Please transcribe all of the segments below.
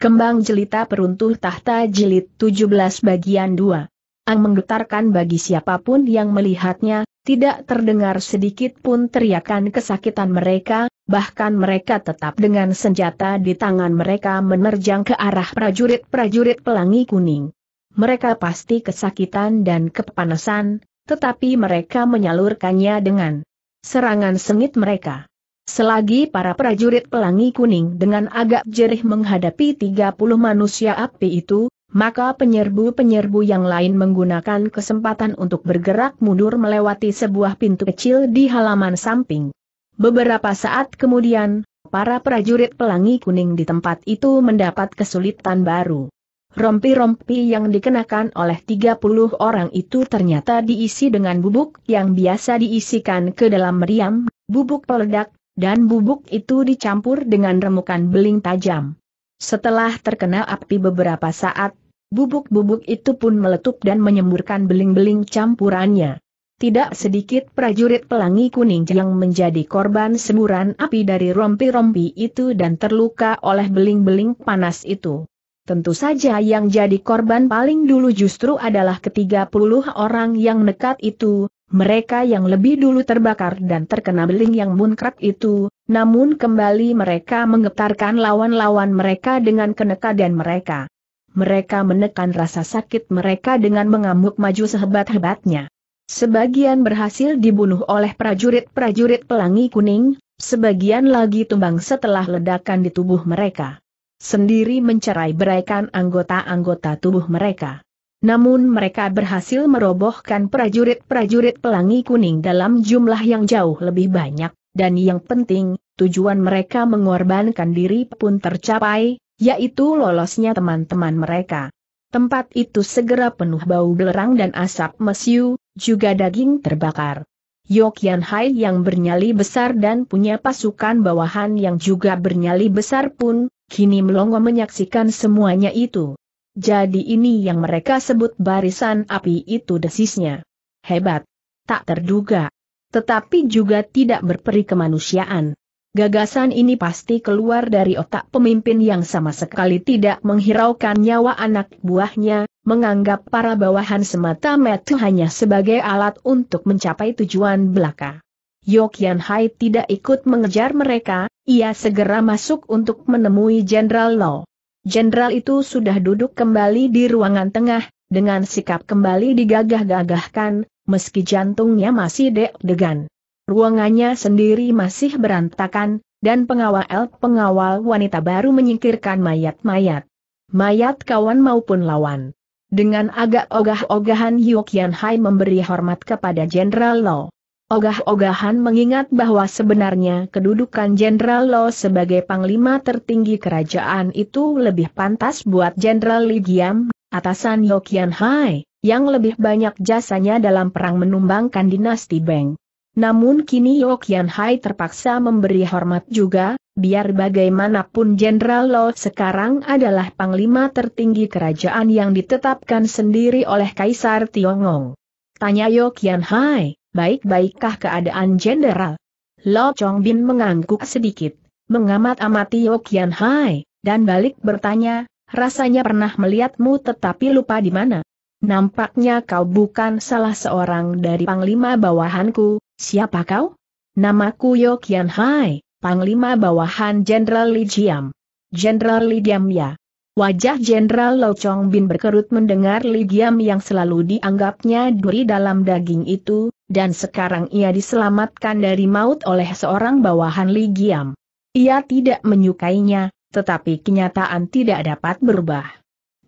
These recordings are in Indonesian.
Kembang Jelita Peruntuh Tahta Jilid 17 Bagian 2. Ang menggetarkan bagi siapapun yang melihatnya, tidak terdengar sedikit pun teriakan kesakitan mereka, bahkan mereka tetap dengan senjata di tangan mereka menerjang ke arah prajurit-prajurit pelangi kuning. Mereka pasti kesakitan dan kepanasan, tetapi mereka menyalurkannya dengan serangan sengit mereka. Selagi para prajurit pelangi kuning dengan agak jerih menghadapi 30 manusia api itu, maka penyerbu-penyerbu yang lain menggunakan kesempatan untuk bergerak mundur melewati sebuah pintu kecil di halaman samping. Beberapa saat kemudian, para prajurit pelangi kuning di tempat itu mendapat kesulitan baru. Rompi-rompi yang dikenakan oleh 30 orang itu ternyata diisi dengan bubuk yang biasa diisikan ke dalam meriam, bubuk peledak dan bubuk itu dicampur dengan remukan beling tajam. Setelah terkena api beberapa saat, bubuk-bubuk itu pun meletup dan menyemburkan beling-beling campurannya. Tidak sedikit prajurit pelangi kuning yang menjadi korban semburan api dari rompi-rompi itu dan terluka oleh beling-beling panas itu. Tentu saja yang jadi korban paling dulu justru adalah ketiga puluh orang yang nekat itu, mereka yang lebih dulu terbakar dan terkena beling yang munkrat itu, namun kembali mereka menggetarkan lawan-lawan mereka dengan kenekadan mereka. Mereka menekan rasa sakit mereka dengan mengamuk maju sehebat-hebatnya. Sebagian berhasil dibunuh oleh prajurit-prajurit pelangi kuning, sebagian lagi tumbang setelah ledakan di tubuh mereka. Sendiri mencerai beraikan anggota-anggota tubuh mereka. Namun mereka berhasil merobohkan prajurit-prajurit pelangi kuning dalam jumlah yang jauh lebih banyak, dan yang penting, tujuan mereka mengorbankan diri pun tercapai, yaitu lolosnya teman-teman mereka. Tempat itu segera penuh bau belerang dan asap mesiu, juga daging terbakar. Yokian Hai yang bernyali besar dan punya pasukan bawahan yang juga bernyali besar pun, kini melongo menyaksikan semuanya itu. Jadi ini yang mereka sebut barisan api itu desisnya. Hebat. Tak terduga. Tetapi juga tidak berperi kemanusiaan. Gagasan ini pasti keluar dari otak pemimpin yang sama sekali tidak menghiraukan nyawa anak buahnya, menganggap para bawahan semata metu hanya sebagai alat untuk mencapai tujuan belaka. Yokian Hai tidak ikut mengejar mereka, ia segera masuk untuk menemui Jenderal Law. Jenderal itu sudah duduk kembali di ruangan tengah, dengan sikap kembali digagah-gagahkan, meski jantungnya masih deg-degan. Ruangannya sendiri masih berantakan, dan pengawal-pengawal wanita baru menyingkirkan mayat-mayat. Mayat kawan maupun lawan. Dengan agak ogah-ogahan Yuk Yan Hai memberi hormat kepada Jenderal Lo. Ogah-ogahan mengingat bahwa sebenarnya kedudukan Jenderal Lo sebagai panglima tertinggi kerajaan itu lebih pantas buat Jenderal Li Giam, atasan Yokian Hai, yang lebih banyak jasanya dalam perang menumbangkan dinasti Beng. Namun kini Yokian Hai terpaksa memberi hormat juga, biar bagaimanapun Jenderal Lo sekarang adalah panglima tertinggi kerajaan yang ditetapkan sendiri oleh Kaisar Tiongong. Tanya Yokian Hai baik-baikkah keadaan jenderal? Lo Chong Bin mengangguk sedikit, mengamat-amati Yeo Kian Hai, dan balik bertanya, rasanya pernah melihatmu tetapi lupa di mana. Nampaknya kau bukan salah seorang dari panglima bawahanku, siapa kau? Namaku Yeo Kian Hai, panglima bawahan Jenderal Li Jiam. Jenderal Li Jiam ya. Wajah Jenderal Lo Chong Bin berkerut mendengar Li Jiam yang selalu dianggapnya duri dalam daging itu, dan sekarang ia diselamatkan dari maut oleh seorang bawahan Li Giam. Ia tidak menyukainya, tetapi kenyataan tidak dapat berubah.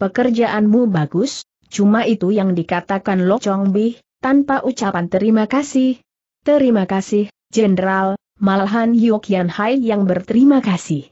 Pekerjaanmu bagus, cuma itu yang dikatakan Lo Chong Bih, tanpa ucapan terima kasih. Terima kasih, Jenderal, malahan Yuk Yan Hai yang berterima kasih.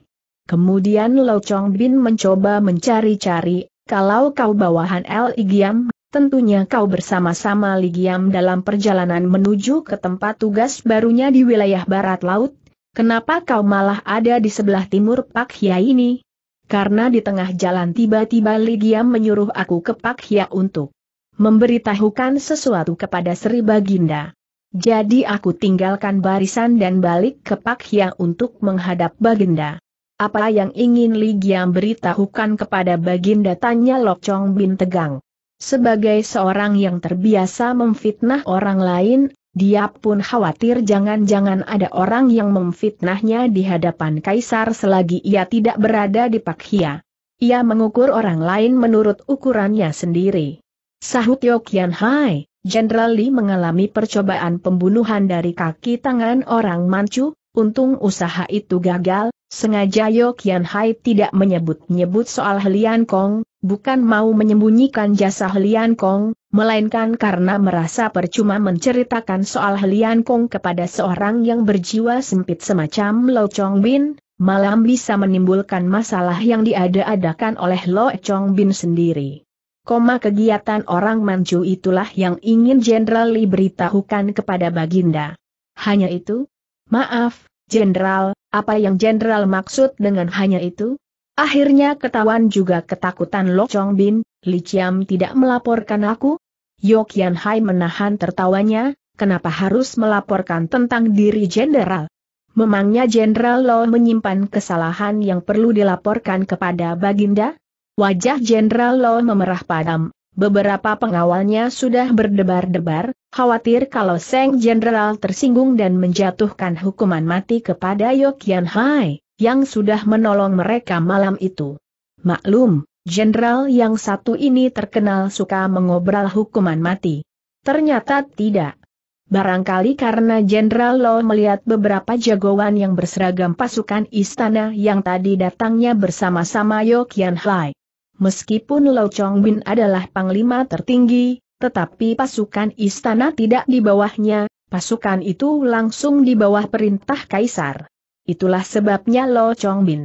Kemudian Lo Chong Bin mencoba mencari-cari, kalau kau bawahan Li Igiam, Tentunya kau bersama-sama Ligiam dalam perjalanan menuju ke tempat tugas barunya di wilayah barat laut. Kenapa kau malah ada di sebelah timur Pak Hia ini? Karena di tengah jalan tiba-tiba Ligiam menyuruh aku ke Pak Hia untuk memberitahukan sesuatu kepada Sri Baginda. Jadi aku tinggalkan barisan dan balik ke Pak Hia untuk menghadap Baginda. Apa yang ingin Ligiam beritahukan kepada Baginda tanya Lok Chong bin tegang. Sebagai seorang yang terbiasa memfitnah orang lain, dia pun khawatir jangan-jangan ada orang yang memfitnahnya di hadapan kaisar selagi ia tidak berada di Pakhia. Ia mengukur orang lain menurut ukurannya sendiri. Sahut Yokian Hai, Jenderal Li mengalami percobaan pembunuhan dari kaki tangan orang Manchu, untung usaha itu gagal, Sengaja Yokian Hai tidak menyebut-nyebut soal Helian Kong, bukan mau menyembunyikan jasa Helian Kong, melainkan karena merasa percuma menceritakan soal Helian Kong kepada seorang yang berjiwa sempit semacam Lo Chong Bin, malam bisa menimbulkan masalah yang diada-adakan oleh Lo Chong Bin sendiri. Koma kegiatan orang Manchu itulah yang ingin Jenderal Li beritahukan kepada Baginda. Hanya itu? Maaf, Jenderal, apa yang jenderal maksud dengan hanya itu? Akhirnya ketahuan juga ketakutan Lo Chong Bin, Li Chiam tidak melaporkan aku? Yo Kian Hai menahan tertawanya, kenapa harus melaporkan tentang diri jenderal? Memangnya jenderal Lo menyimpan kesalahan yang perlu dilaporkan kepada Baginda? Wajah jenderal Lo memerah padam, beberapa pengawalnya sudah berdebar-debar, khawatir kalau Seng Jenderal tersinggung dan menjatuhkan hukuman mati kepada Yokian Hai, yang sudah menolong mereka malam itu. Maklum, Jenderal yang satu ini terkenal suka mengobral hukuman mati. Ternyata tidak. Barangkali karena Jenderal Lo melihat beberapa jagoan yang berseragam pasukan istana yang tadi datangnya bersama-sama Yokian Hai. Meskipun Lau Chong Bin adalah panglima tertinggi, tetapi pasukan istana tidak di bawahnya, pasukan itu langsung di bawah perintah kaisar. Itulah sebabnya Lo Chong Bin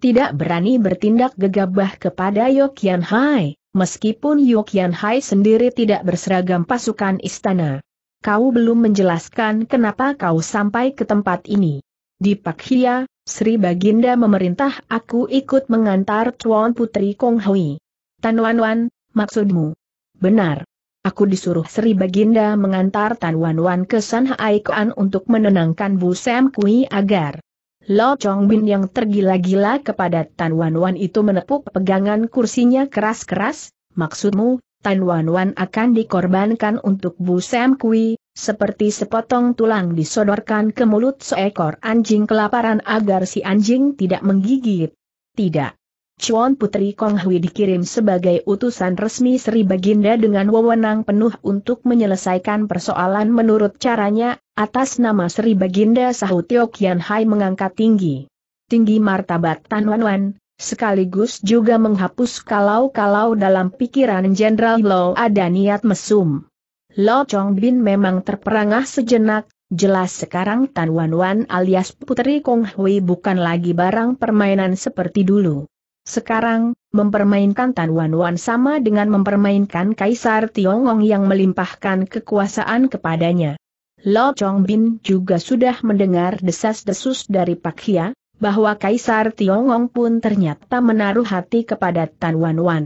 tidak berani bertindak gegabah kepada Yokian Hai, meskipun Yokian Hai sendiri tidak berseragam pasukan istana. Kau belum menjelaskan kenapa kau sampai ke tempat ini. Di Pak Pakhia, Sri Baginda memerintah aku ikut mengantar Tuan Putri Kong Hui. Tan Wan Wan, maksudmu? Benar. Aku disuruh Sri Baginda mengantar Tan Wan Wan ke San Haikuan untuk menenangkan Bu Sam Kui agar Lo Chong Bin yang tergila-gila kepada Tan Wan Wan itu menepuk pegangan kursinya keras-keras, maksudmu, Tan Wan Wan akan dikorbankan untuk Bu Sam Kui, seperti sepotong tulang disodorkan ke mulut seekor anjing kelaparan agar si anjing tidak menggigit. Tidak. Chuan Putri Kong Hui dikirim sebagai utusan resmi Sri Baginda dengan wewenang penuh untuk menyelesaikan persoalan menurut caranya, atas nama Sri Baginda Sahu Tio Kian Hai mengangkat tinggi. Tinggi martabat Tan Wan Wan, sekaligus juga menghapus kalau-kalau dalam pikiran Jenderal Lo ada niat mesum. Lo Chong Bin memang terperangah sejenak, jelas sekarang Tan Wan Wan alias Putri Kong Hui bukan lagi barang permainan seperti dulu. Sekarang, mempermainkan Tan Wan Wan sama dengan mempermainkan Kaisar Tiongong yang melimpahkan kekuasaan kepadanya. Lo Chong Bin juga sudah mendengar desas-desus dari Pak Hia, bahwa Kaisar Tiongong pun ternyata menaruh hati kepada Tan Wan Wan.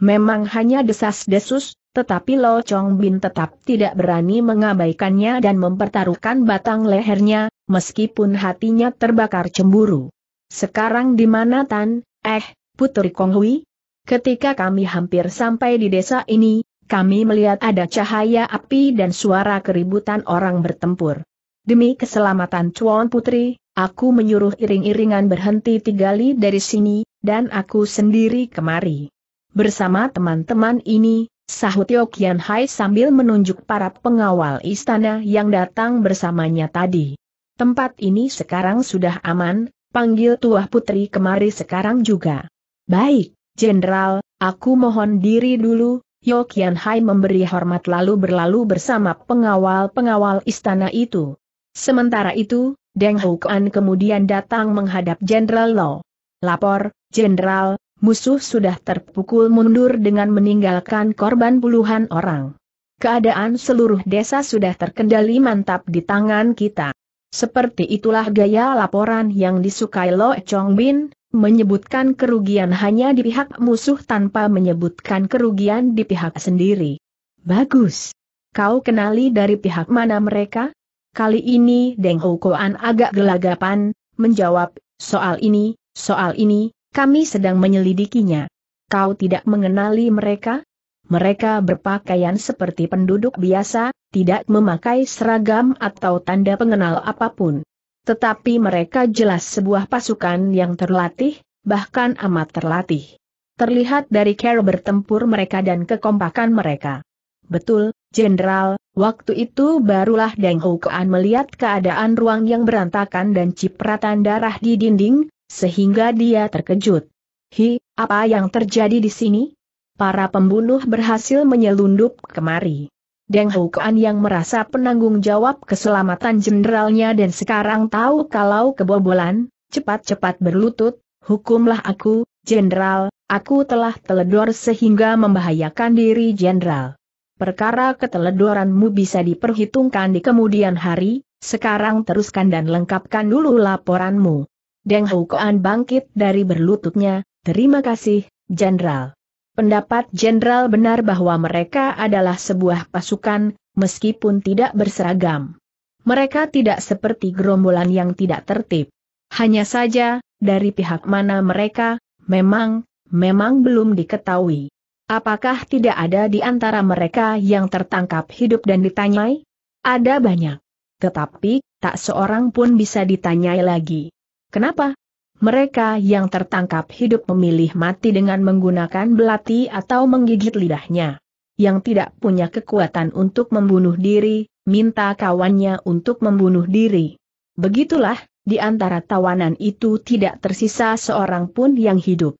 Memang hanya desas-desus, tetapi Lo Chong Bin tetap tidak berani mengabaikannya dan mempertaruhkan batang lehernya, meskipun hatinya terbakar cemburu. Sekarang di mana Tan, eh, Putri Kong Hui? Ketika kami hampir sampai di desa ini, kami melihat ada cahaya api dan suara keributan orang bertempur. Demi keselamatan Chuan Putri, aku menyuruh iring-iringan berhenti tiga li dari sini, dan aku sendiri kemari. Bersama teman-teman ini, sahut Tio Hai sambil menunjuk para pengawal istana yang datang bersamanya tadi. Tempat ini sekarang sudah aman, panggil Tuah Putri kemari sekarang juga. Baik, Jenderal, aku mohon diri dulu, Yo Hai memberi hormat lalu berlalu bersama pengawal-pengawal istana itu. Sementara itu, Deng Hukuan kemudian datang menghadap Jenderal Lo. Lapor, Jenderal, musuh sudah terpukul mundur dengan meninggalkan korban puluhan orang. Keadaan seluruh desa sudah terkendali mantap di tangan kita. Seperti itulah gaya laporan yang disukai Lo Chong Bin, menyebutkan kerugian hanya di pihak musuh tanpa menyebutkan kerugian di pihak sendiri. Bagus. Kau kenali dari pihak mana mereka? Kali ini Deng Ho Koan agak gelagapan, menjawab, soal ini, soal ini, kami sedang menyelidikinya. Kau tidak mengenali mereka? Mereka berpakaian seperti penduduk biasa, tidak memakai seragam atau tanda pengenal apapun. Tetapi mereka jelas sebuah pasukan yang terlatih, bahkan amat terlatih. Terlihat dari cara bertempur mereka dan kekompakan mereka. Betul, Jenderal, waktu itu barulah Deng Hukuan melihat keadaan ruang yang berantakan dan cipratan darah di dinding, sehingga dia terkejut. Hi, apa yang terjadi di sini? Para pembunuh berhasil menyelundup kemari. Deng Hukuan yang merasa penanggung jawab keselamatan jenderalnya dan sekarang tahu kalau kebobolan, cepat-cepat berlutut, hukumlah aku, jenderal, aku telah teledor sehingga membahayakan diri jenderal. Perkara keteledoranmu bisa diperhitungkan di kemudian hari, sekarang teruskan dan lengkapkan dulu laporanmu. Deng Hukoan bangkit dari berlututnya, terima kasih, Jenderal. Pendapat Jenderal benar bahwa mereka adalah sebuah pasukan, meskipun tidak berseragam. Mereka tidak seperti gerombolan yang tidak tertib. Hanya saja, dari pihak mana mereka, memang, memang belum diketahui. Apakah tidak ada di antara mereka yang tertangkap hidup dan ditanyai? Ada banyak. Tetapi, tak seorang pun bisa ditanyai lagi. Kenapa? Mereka yang tertangkap hidup memilih mati dengan menggunakan belati atau menggigit lidahnya. Yang tidak punya kekuatan untuk membunuh diri, minta kawannya untuk membunuh diri. Begitulah, di antara tawanan itu tidak tersisa seorang pun yang hidup.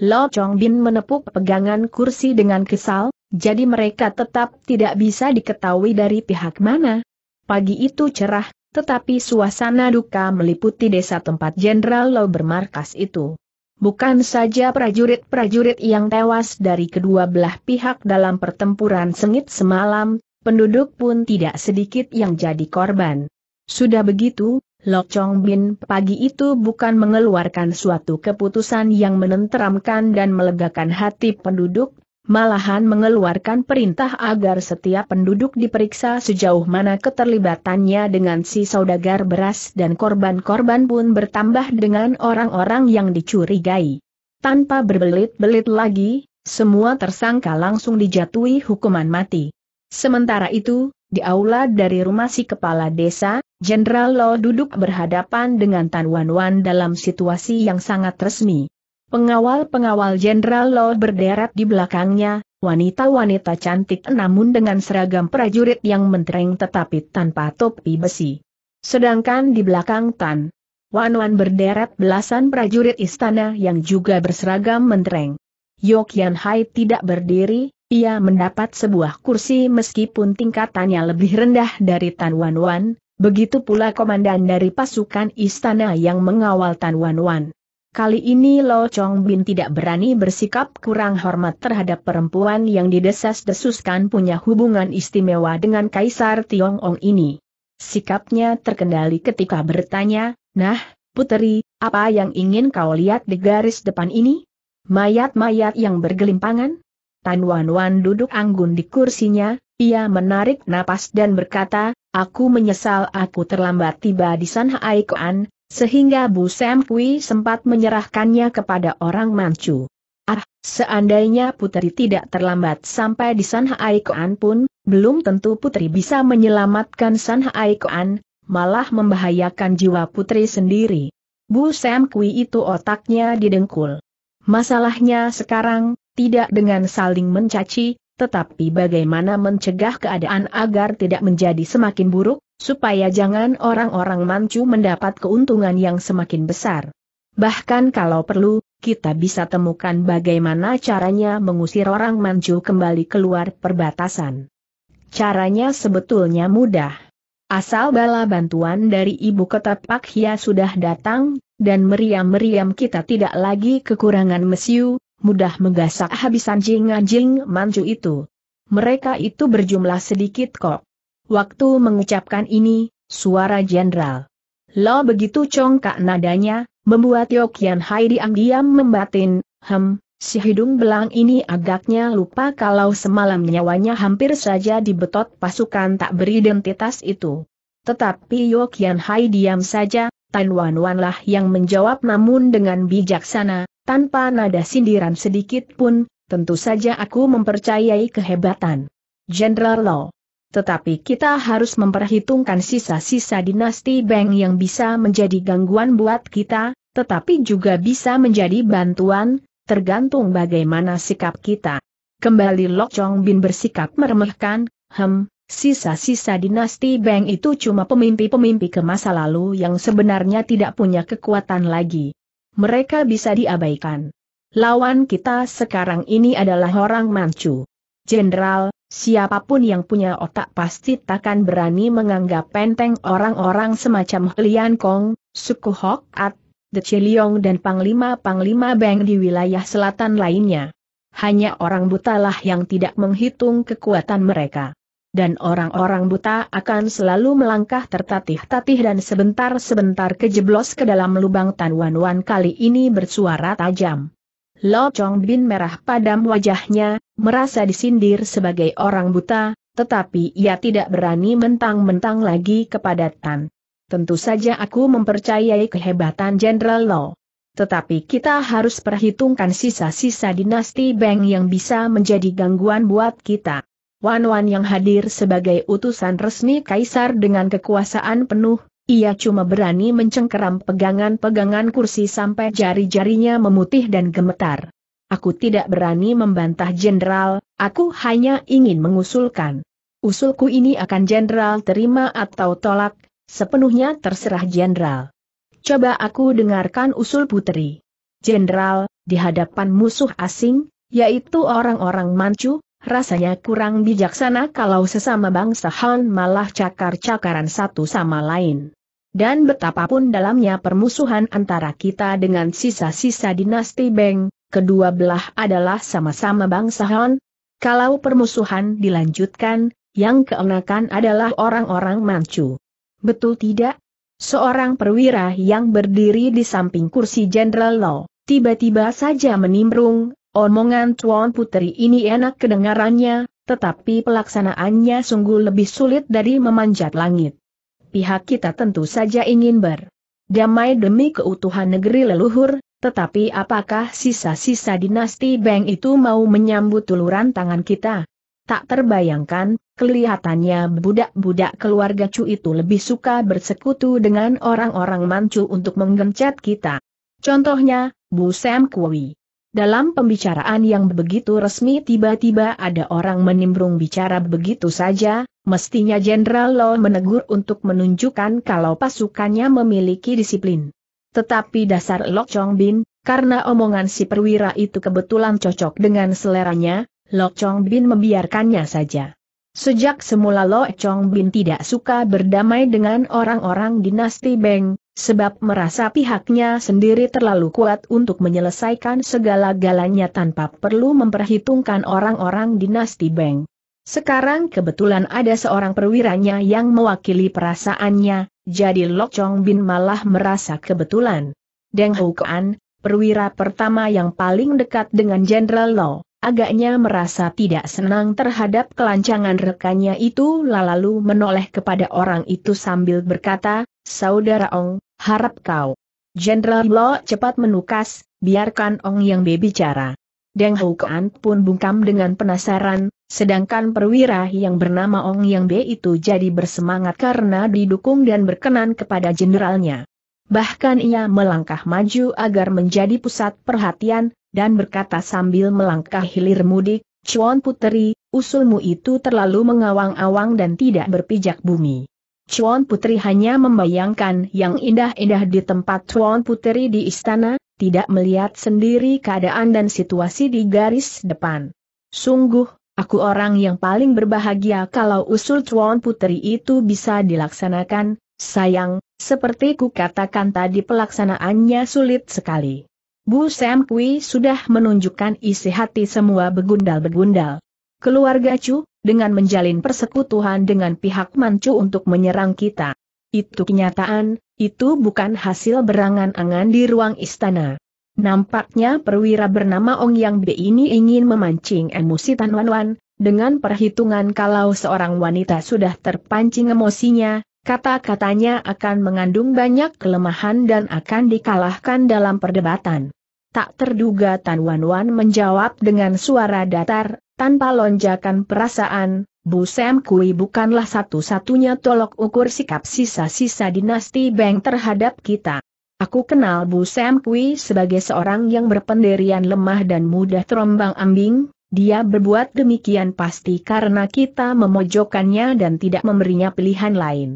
Lo Chong Bin menepuk pegangan kursi dengan kesal, jadi mereka tetap tidak bisa diketahui dari pihak mana. Pagi itu cerah, tetapi suasana duka meliputi desa tempat Jenderal Lau bermarkas itu. Bukan saja prajurit-prajurit yang tewas dari kedua belah pihak dalam pertempuran sengit semalam, penduduk pun tidak sedikit yang jadi korban. Sudah begitu, Lok Chong Bin pagi itu bukan mengeluarkan suatu keputusan yang menenteramkan dan melegakan hati penduduk, malahan mengeluarkan perintah agar setiap penduduk diperiksa sejauh mana keterlibatannya dengan si saudagar beras dan korban-korban pun bertambah dengan orang-orang yang dicurigai. Tanpa berbelit-belit lagi, semua tersangka langsung dijatuhi hukuman mati. Sementara itu, di aula dari rumah si kepala desa, Jenderal Lo duduk berhadapan dengan Tan Wan Wan dalam situasi yang sangat resmi. Pengawal-pengawal Jenderal Law berderet di belakangnya, wanita-wanita cantik namun dengan seragam prajurit yang mentereng tetapi tanpa topi besi. Sedangkan di belakang Tan, Wan-Wan berderet belasan prajurit istana yang juga berseragam mentereng. Yokian Hai tidak berdiri, ia mendapat sebuah kursi meskipun tingkatannya lebih rendah dari Tan Wan Wan, begitu pula komandan dari pasukan istana yang mengawal Tan Wan Wan. Kali ini Lo Chong Bin tidak berani bersikap kurang hormat terhadap perempuan yang didesas-desuskan punya hubungan istimewa dengan Kaisar Tiongong ini. Sikapnya terkendali ketika bertanya, Nah, Puteri, apa yang ingin kau lihat di garis depan ini? Mayat-mayat yang bergelimpangan? Tan Wan Wan duduk anggun di kursinya, ia menarik napas dan berkata, Aku menyesal aku terlambat tiba di sana, sehingga Bu Sam Kui sempat menyerahkannya kepada orang Manchu. Ah, seandainya putri tidak terlambat sampai di San Haikoan pun, belum tentu putri bisa menyelamatkan San Haikoan, malah membahayakan jiwa putri sendiri. Bu Sam Kui itu otaknya didengkul. Masalahnya sekarang, tidak dengan saling mencaci, tetapi bagaimana mencegah keadaan agar tidak menjadi semakin buruk? supaya jangan orang-orang mancu mendapat keuntungan yang semakin besar. Bahkan kalau perlu, kita bisa temukan bagaimana caranya mengusir orang mancu kembali keluar perbatasan. Caranya sebetulnya mudah. Asal bala bantuan dari ibu kota Hia sudah datang, dan meriam-meriam kita tidak lagi kekurangan mesiu, mudah menggasak habis anjing-anjing mancu itu. Mereka itu berjumlah sedikit kok. Waktu mengucapkan ini, suara jenderal. Lo begitu congkak nadanya, membuat Yokian Hai diam-diam membatin, hem, si hidung belang ini agaknya lupa kalau semalam nyawanya hampir saja dibetot pasukan tak beridentitas itu. Tetapi Yokian Hai diam saja, Tan Wan Wan lah yang menjawab namun dengan bijaksana, tanpa nada sindiran sedikit pun, tentu saja aku mempercayai kehebatan. Jenderal Lo tetapi kita harus memperhitungkan sisa-sisa dinasti Beng yang bisa menjadi gangguan buat kita, tetapi juga bisa menjadi bantuan, tergantung bagaimana sikap kita. Kembali Lok Chong Bin bersikap meremehkan, hem, sisa-sisa dinasti Beng itu cuma pemimpi-pemimpi ke masa lalu yang sebenarnya tidak punya kekuatan lagi. Mereka bisa diabaikan. Lawan kita sekarang ini adalah orang Manchu. Jenderal, Siapapun yang punya otak pasti takkan berani menganggap penteng orang-orang semacam Lian Kong, suku Hok At, the Chiliong dan panglima-panglima Beng di wilayah selatan lainnya. Hanya orang buta lah yang tidak menghitung kekuatan mereka. Dan orang-orang buta akan selalu melangkah tertatih-tatih dan sebentar-sebentar kejeblos ke dalam lubang Tan Wan Wan kali ini bersuara tajam. Lo Chong Bin merah padam wajahnya, merasa disindir sebagai orang buta, tetapi ia tidak berani mentang-mentang lagi kepada Tan. Tentu saja aku mempercayai kehebatan Jenderal Lo. Tetapi kita harus perhitungkan sisa-sisa dinasti Beng yang bisa menjadi gangguan buat kita. Wan-Wan yang hadir sebagai utusan resmi Kaisar dengan kekuasaan penuh, ia cuma berani mencengkeram pegangan-pegangan kursi sampai jari-jarinya memutih dan gemetar. Aku tidak berani membantah jenderal, aku hanya ingin mengusulkan. Usulku ini akan jenderal terima atau tolak, sepenuhnya terserah jenderal. Coba aku dengarkan usul putri. Jenderal, di hadapan musuh asing, yaitu orang-orang Manchu, rasanya kurang bijaksana kalau sesama bangsa Han malah cakar-cakaran satu sama lain. Dan betapapun dalamnya permusuhan antara kita dengan sisa-sisa dinasti Beng, kedua belah adalah sama-sama bangsa Han. Kalau permusuhan dilanjutkan, yang keenakan adalah orang-orang Manchu. Betul tidak? Seorang perwira yang berdiri di samping kursi Jenderal lo, tiba-tiba saja menimbrung, omongan Tuan Putri ini enak kedengarannya, tetapi pelaksanaannya sungguh lebih sulit dari memanjat langit. Pihak kita tentu saja ingin ber damai demi keutuhan negeri leluhur, tetapi apakah sisa-sisa dinasti Beng itu mau menyambut uluran tangan kita? Tak terbayangkan, kelihatannya budak-budak keluarga Chu itu lebih suka bersekutu dengan orang-orang Manchu untuk menggencet kita. Contohnya, Bu Sam Kui. Dalam pembicaraan yang begitu resmi tiba-tiba ada orang menimbrung bicara begitu saja, mestinya Jenderal Lo menegur untuk menunjukkan kalau pasukannya memiliki disiplin. Tetapi dasar Lok Chong Bin, karena omongan si perwira itu kebetulan cocok dengan seleranya, Lok Chong Bin membiarkannya saja. Sejak semula Lok Chong Bin tidak suka berdamai dengan orang-orang dinasti Beng, sebab merasa pihaknya sendiri terlalu kuat untuk menyelesaikan segala-galanya tanpa perlu memperhitungkan orang-orang dinasti Beng. Sekarang kebetulan ada seorang perwiranya yang mewakili perasaannya, jadi Lok Chong Bin malah merasa kebetulan. Deng Ho Kuan, perwira pertama yang paling dekat dengan Jenderal Lo, agaknya merasa tidak senang terhadap kelancangan rekannya itu lalu menoleh kepada orang itu sambil berkata, Saudara Ong, harap kau. Jenderal Lo cepat menukas, biarkan Ong yang berbicara. Deng Ho Kuan pun bungkam dengan penasaran, Sedangkan perwira yang bernama Ong Yang B itu jadi bersemangat karena didukung dan berkenan kepada jenderalnya. Bahkan ia melangkah maju agar menjadi pusat perhatian, dan berkata sambil melangkah hilir mudik, Chuan Puteri, usulmu itu terlalu mengawang-awang dan tidak berpijak bumi. Chuan Putri hanya membayangkan yang indah-indah di tempat Chuan Puteri di istana, tidak melihat sendiri keadaan dan situasi di garis depan. Sungguh, Aku orang yang paling berbahagia kalau usul Tuan Putri itu bisa dilaksanakan, sayang, seperti ku katakan tadi pelaksanaannya sulit sekali. Bu Sam Kui sudah menunjukkan isi hati semua begundal-begundal. Keluarga Chu, dengan menjalin persekutuan dengan pihak Manchu untuk menyerang kita. Itu kenyataan, itu bukan hasil berangan-angan di ruang istana. Nampaknya perwira bernama Ong Yang Bi ini ingin memancing emosi Tan Wan Wan, dengan perhitungan kalau seorang wanita sudah terpancing emosinya, kata-katanya akan mengandung banyak kelemahan dan akan dikalahkan dalam perdebatan. Tak terduga Tan Wan Wan menjawab dengan suara datar, tanpa lonjakan perasaan, Bu Sam Kui bukanlah satu-satunya tolok ukur sikap sisa-sisa dinasti Beng terhadap kita. Aku kenal Bu Sam Kui sebagai seorang yang berpendirian lemah dan mudah terombang ambing, dia berbuat demikian pasti karena kita memojokkannya dan tidak memberinya pilihan lain.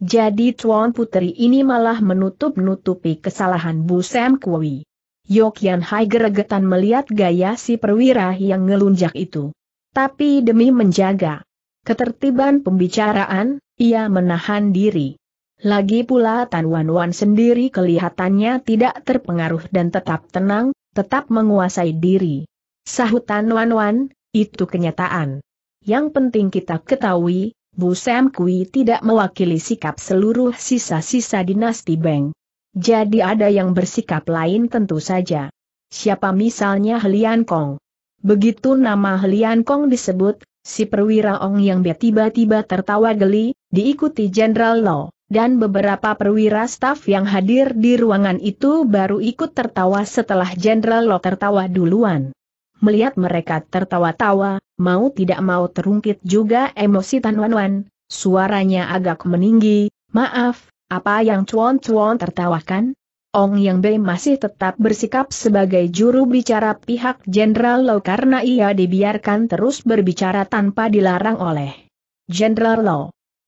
Jadi Tuan Putri ini malah menutup-nutupi kesalahan Bu Sam Kui. Hai geregetan melihat gaya si perwira yang ngelunjak itu. Tapi demi menjaga ketertiban pembicaraan, ia menahan diri. Lagi pula Tan Wan Wan sendiri kelihatannya tidak terpengaruh dan tetap tenang, tetap menguasai diri. Sahut Tan Wan Wan, itu kenyataan. Yang penting kita ketahui, Bu Sam Kui tidak mewakili sikap seluruh sisa-sisa dinasti Beng. Jadi ada yang bersikap lain tentu saja. Siapa misalnya Helian Kong. Begitu nama Helian Kong disebut, si perwira Ong yang tiba-tiba tertawa geli, diikuti Jenderal Lo dan beberapa perwira staf yang hadir di ruangan itu baru ikut tertawa setelah Jenderal Lo tertawa duluan. Melihat mereka tertawa-tawa, mau tidak mau terungkit juga emosi Tan Wan Wan, suaranya agak meninggi, maaf, apa yang Chuan Chuan tertawakan? Ong Yang Bei masih tetap bersikap sebagai juru bicara pihak Jenderal Lo karena ia dibiarkan terus berbicara tanpa dilarang oleh Jenderal Lo.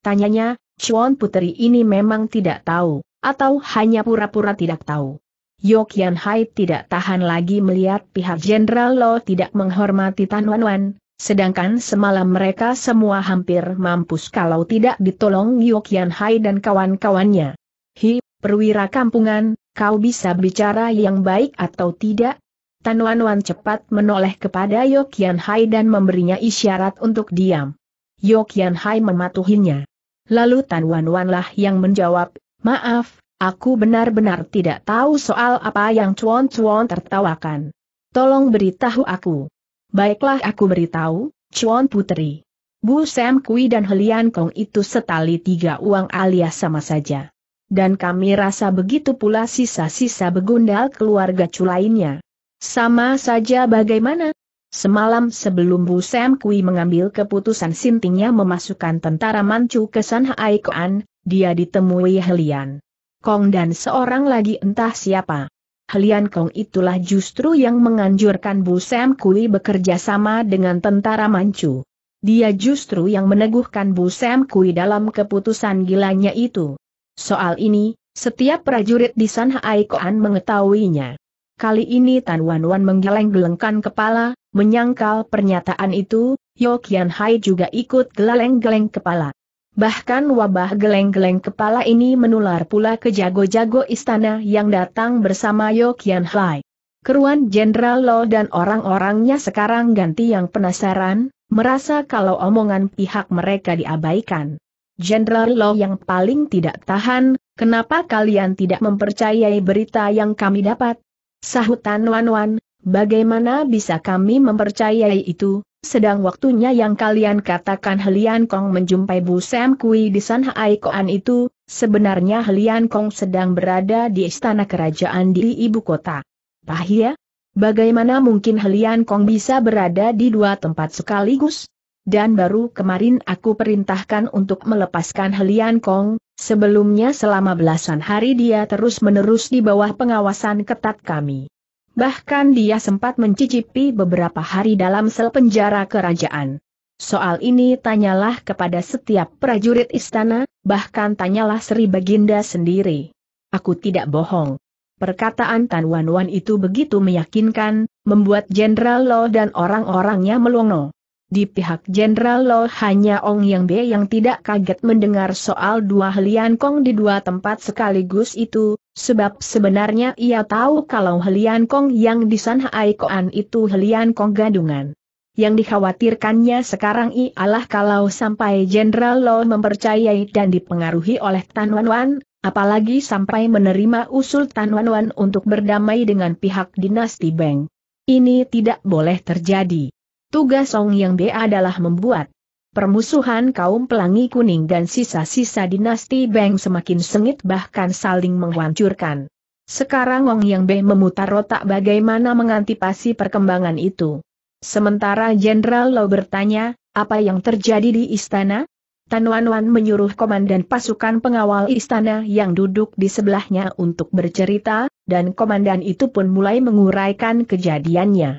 Tanyanya, Chuan Puteri ini memang tidak tahu, atau hanya pura-pura tidak tahu. Yokian Hai tidak tahan lagi melihat pihak Jenderal Lo tidak menghormati Tan Wan Wan, sedangkan semalam mereka semua hampir mampus kalau tidak ditolong Yokian Hai dan kawan-kawannya. Hi, perwira kampungan, kau bisa bicara yang baik atau tidak? Tan Wan Wan cepat menoleh kepada Yokian Hai dan memberinya isyarat untuk diam. Yokian Hai mematuhinya. Lalu Tan Wan Wan yang menjawab, maaf, aku benar-benar tidak tahu soal apa yang Cuan Cuan tertawakan. Tolong beritahu aku. Baiklah aku beritahu, Cuan Putri. Bu Sam Kui dan Helian Kong itu setali tiga uang alias sama saja. Dan kami rasa begitu pula sisa-sisa begundal keluarga cu lainnya. Sama saja bagaimana, Semalam sebelum Bu Sam Kui mengambil keputusan sintingnya memasukkan tentara Manchu ke San Haikuan, dia ditemui Helian Kong dan seorang lagi entah siapa. Helian Kong itulah justru yang menganjurkan Bu Sam Kui bekerja sama dengan tentara Manchu. Dia justru yang meneguhkan Bu Sam Kui dalam keputusan gilanya itu. Soal ini, setiap prajurit di San Haikuan mengetahuinya. Kali ini Tan Wan Wan menggeleng-gelengkan kepala, menyangkal pernyataan itu, Yo Kian Hai juga ikut geleng-geleng kepala. Bahkan wabah geleng-geleng kepala ini menular pula ke jago-jago istana yang datang bersama Yo Kian Hai. Keruan Jenderal Lo dan orang-orangnya sekarang ganti yang penasaran, merasa kalau omongan pihak mereka diabaikan. Jenderal Lo yang paling tidak tahan, kenapa kalian tidak mempercayai berita yang kami dapat? Sahutan Wan Wan, bagaimana bisa kami mempercayai itu, sedang waktunya yang kalian katakan Helian Kong menjumpai Bu Sam Kui di San Hai Koan itu, sebenarnya Helian Kong sedang berada di istana kerajaan di ibu kota. Pahia? Bagaimana mungkin Helian Kong bisa berada di dua tempat sekaligus? Dan baru kemarin aku perintahkan untuk melepaskan Helian Kong, Sebelumnya selama belasan hari dia terus-menerus di bawah pengawasan ketat kami. Bahkan dia sempat mencicipi beberapa hari dalam sel penjara kerajaan. Soal ini tanyalah kepada setiap prajurit istana, bahkan tanyalah Sri Baginda sendiri. Aku tidak bohong. Perkataan Tan Wan Wan itu begitu meyakinkan, membuat Jenderal Lo dan orang-orangnya melongo. Di pihak Jenderal Lo hanya Ong Yang Be yang tidak kaget mendengar soal dua Helian Kong di dua tempat sekaligus itu, sebab sebenarnya ia tahu kalau Helian Kong yang di San Hai Koan itu Helian Kong gadungan. Yang dikhawatirkannya sekarang ialah kalau sampai Jenderal Lo mempercayai dan dipengaruhi oleh Tan Wan Wan, apalagi sampai menerima usul Tan Wan Wan untuk berdamai dengan pihak dinasti Beng. Ini tidak boleh terjadi tugas Song Yang B adalah membuat permusuhan kaum pelangi kuning dan sisa-sisa dinasti Beng semakin sengit bahkan saling menghancurkan. Sekarang Wong Yang B memutar otak bagaimana mengantisipasi perkembangan itu. Sementara Jenderal Lau bertanya, apa yang terjadi di istana? Tan Wan Wan menyuruh komandan pasukan pengawal istana yang duduk di sebelahnya untuk bercerita, dan komandan itu pun mulai menguraikan kejadiannya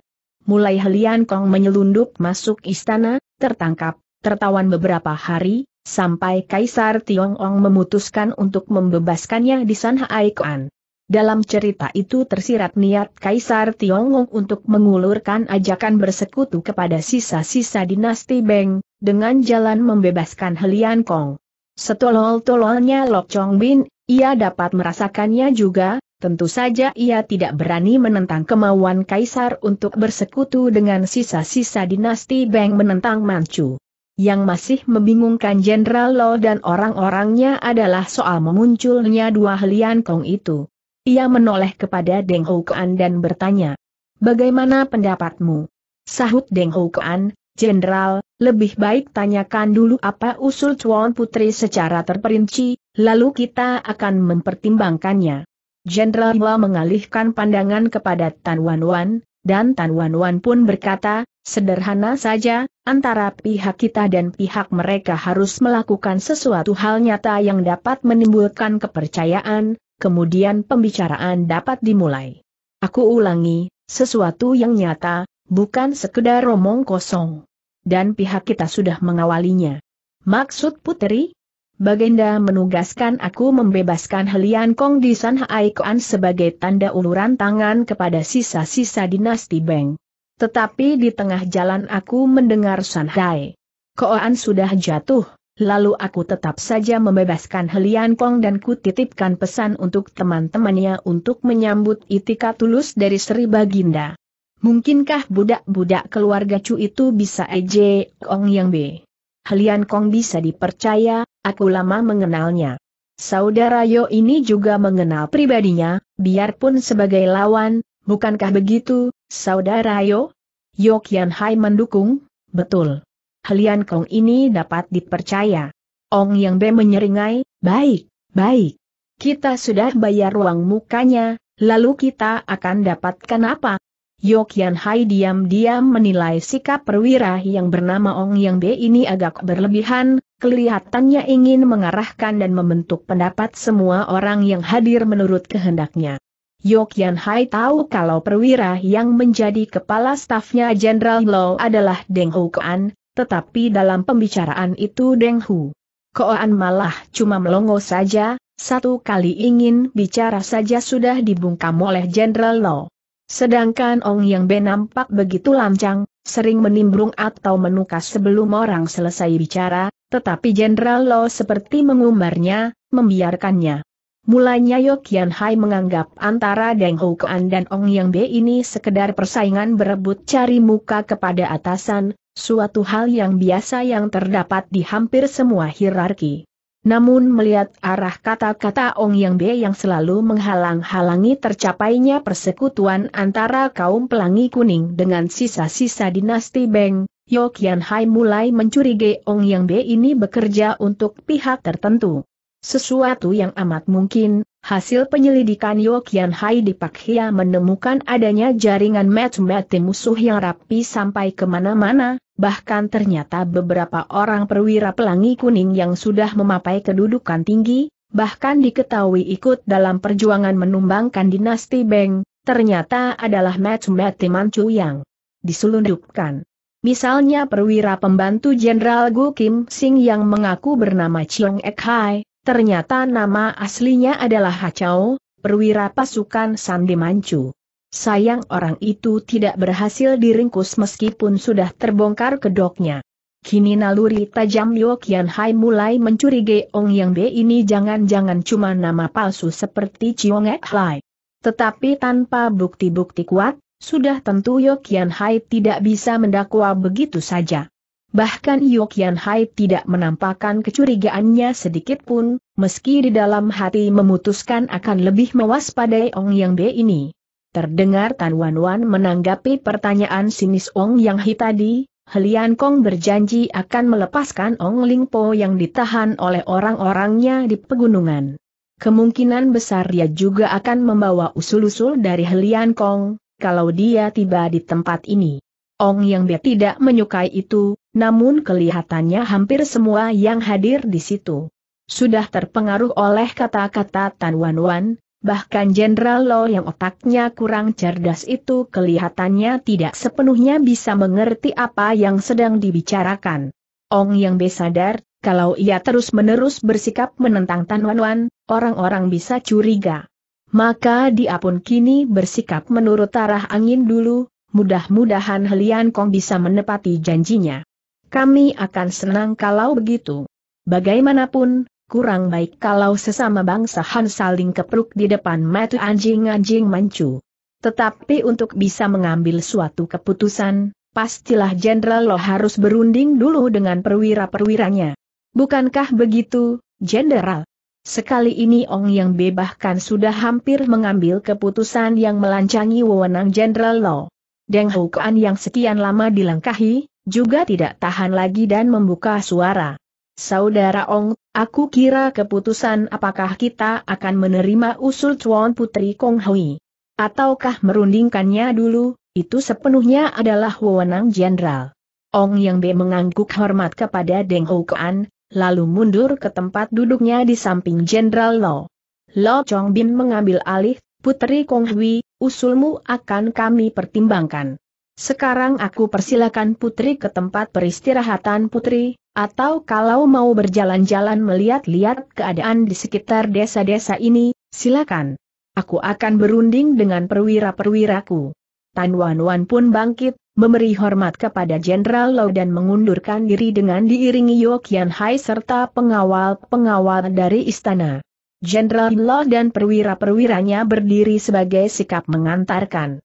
mulai Helian Kong menyelundup masuk istana, tertangkap, tertawan beberapa hari, sampai Kaisar Tiongong memutuskan untuk membebaskannya di Sanhaikuan. Dalam cerita itu tersirat niat Kaisar Tiongong untuk mengulurkan ajakan bersekutu kepada sisa-sisa dinasti Beng, dengan jalan membebaskan Helian Kong. Setolol-tololnya Lok Chong Bin, ia dapat merasakannya juga, Tentu saja ia tidak berani menentang kemauan Kaisar untuk bersekutu dengan sisa-sisa dinasti Beng menentang Manchu. Yang masih membingungkan Jenderal Lo dan orang-orangnya adalah soal memunculnya dua Lian Kong itu. Ia menoleh kepada Deng Houkuan dan bertanya, Bagaimana pendapatmu? Sahut Deng Houkuan, Jenderal, lebih baik tanyakan dulu apa usul Chuan Putri secara terperinci, lalu kita akan mempertimbangkannya. Jenderal Hua mengalihkan pandangan kepada Tan Wan Wan, dan Tan Wan Wan pun berkata, sederhana saja, antara pihak kita dan pihak mereka harus melakukan sesuatu hal nyata yang dapat menimbulkan kepercayaan, kemudian pembicaraan dapat dimulai. Aku ulangi, sesuatu yang nyata, bukan sekedar romong kosong. Dan pihak kita sudah mengawalinya. Maksud putri? Baginda menugaskan aku membebaskan Helian Kong di San Kuan sebagai tanda uluran tangan kepada sisa-sisa dinasti Beng. Tetapi di tengah jalan aku mendengar San Hai Koan sudah jatuh, lalu aku tetap saja membebaskan Helian Kong dan kutitipkan pesan untuk teman-temannya untuk menyambut itikat tulus dari Sri Baginda. Mungkinkah budak-budak keluarga Chu itu bisa ej Kong yang B? Helian Kong bisa dipercaya, aku lama mengenalnya. Saudara Yo ini juga mengenal pribadinya, biarpun sebagai lawan, bukankah begitu, Saudara Yo? Yo Kian Hai mendukung, betul. Helian Kong ini dapat dipercaya. Ong Yang Be menyeringai, baik, baik. Kita sudah bayar uang mukanya, lalu kita akan dapatkan apa? Yokian Hai diam-diam menilai sikap perwira yang bernama Ong Yang B ini agak berlebihan, kelihatannya ingin mengarahkan dan membentuk pendapat semua orang yang hadir menurut kehendaknya. Yokian Hai tahu kalau perwira yang menjadi kepala stafnya Jenderal Lo adalah Deng Hu Koan, tetapi dalam pembicaraan itu Deng Hu Koan malah cuma melongo saja, satu kali ingin bicara saja sudah dibungkam oleh Jenderal Lo. Sedangkan Ong Yang B nampak begitu lancang, sering menimbrung atau menukas sebelum orang selesai bicara, tetapi Jenderal Lo seperti mengumbarnya, membiarkannya. Mulanya Yokian Hai menganggap antara Deng Ho Kuan dan Ong Yang B ini sekedar persaingan berebut cari muka kepada atasan, suatu hal yang biasa yang terdapat di hampir semua hierarki. Namun melihat arah kata-kata Ong Yang Be yang selalu menghalang-halangi tercapainya persekutuan antara kaum pelangi kuning dengan sisa-sisa dinasti Beng, Yo Kian Hai mulai mencurigai Ong Yang Be ini bekerja untuk pihak tertentu. Sesuatu yang amat mungkin, hasil penyelidikan Yo Kian Hai di Pak Hia menemukan adanya jaringan match-match musuh yang rapi sampai kemana-mana, bahkan ternyata beberapa orang perwira pelangi kuning yang sudah memapai kedudukan tinggi, bahkan diketahui ikut dalam perjuangan menumbangkan dinasti Beng, ternyata adalah match-match Manchu yang diselundupkan. Misalnya perwira pembantu Jenderal Gu Kim Sing yang mengaku bernama Chiong Ek Hai, ternyata nama aslinya adalah Hachao, perwira pasukan Sandi Manchu. Sayang orang itu tidak berhasil diringkus meskipun sudah terbongkar kedoknya. Kini naluri tajam Yo Hai mulai mencurigai Ong Yang Be ini jangan-jangan cuma nama palsu seperti Chiong Ek Hai. Tetapi tanpa bukti-bukti kuat, sudah tentu Yo Hai tidak bisa mendakwa begitu saja. Bahkan Yo Hai tidak menampakkan kecurigaannya sedikit pun, meski di dalam hati memutuskan akan lebih mewaspadai Ong Yang Be ini. Terdengar Tan Wan Wan menanggapi pertanyaan sinis Ong Yang Hi tadi, Helian Kong berjanji akan melepaskan Ong Ling Po yang ditahan oleh orang-orangnya di pegunungan. Kemungkinan besar dia juga akan membawa usul-usul dari Helian Kong, kalau dia tiba di tempat ini. Ong Yang dia tidak menyukai itu, namun kelihatannya hampir semua yang hadir di situ. Sudah terpengaruh oleh kata-kata Tan Wan Wan, Bahkan Jenderal Lo yang otaknya kurang cerdas itu kelihatannya tidak sepenuhnya bisa mengerti apa yang sedang dibicarakan. Ong Yang Besadar, kalau ia terus-menerus bersikap menentang Tan Wan Wan, orang-orang bisa curiga. Maka dia pun kini bersikap menurut arah angin dulu, mudah-mudahan Helian Kong bisa menepati janjinya. Kami akan senang kalau begitu. Bagaimanapun, kurang baik kalau sesama bangsa Han saling kepruk di depan mata anjing-anjing mancu. Tetapi untuk bisa mengambil suatu keputusan, pastilah Jenderal Lo harus berunding dulu dengan perwira-perwiranya. Bukankah begitu, Jenderal? Sekali ini Ong yang bebahkan sudah hampir mengambil keputusan yang melancangi wewenang Jenderal Lo. Deng Hukuan yang sekian lama dilangkahi, juga tidak tahan lagi dan membuka suara. Saudara Ong, Aku kira keputusan apakah kita akan menerima usul Chuan Putri Kong Hui. Ataukah merundingkannya dulu, itu sepenuhnya adalah wewenang jenderal. Ong Yang Be mengangguk hormat kepada Deng Kuan, lalu mundur ke tempat duduknya di samping Jenderal Lo. Lo Chong Bin mengambil alih, Putri Kong Hui, usulmu akan kami pertimbangkan. Sekarang aku persilakan putri ke tempat peristirahatan putri, atau kalau mau berjalan-jalan melihat-lihat keadaan di sekitar desa-desa ini, silakan. Aku akan berunding dengan perwira-perwiraku. Tan Wan Wan pun bangkit, memberi hormat kepada Jenderal Lau dan mengundurkan diri dengan diiringi Kian Hai serta pengawal-pengawal dari istana. Jenderal Lau dan perwira-perwiranya berdiri sebagai sikap mengantarkan.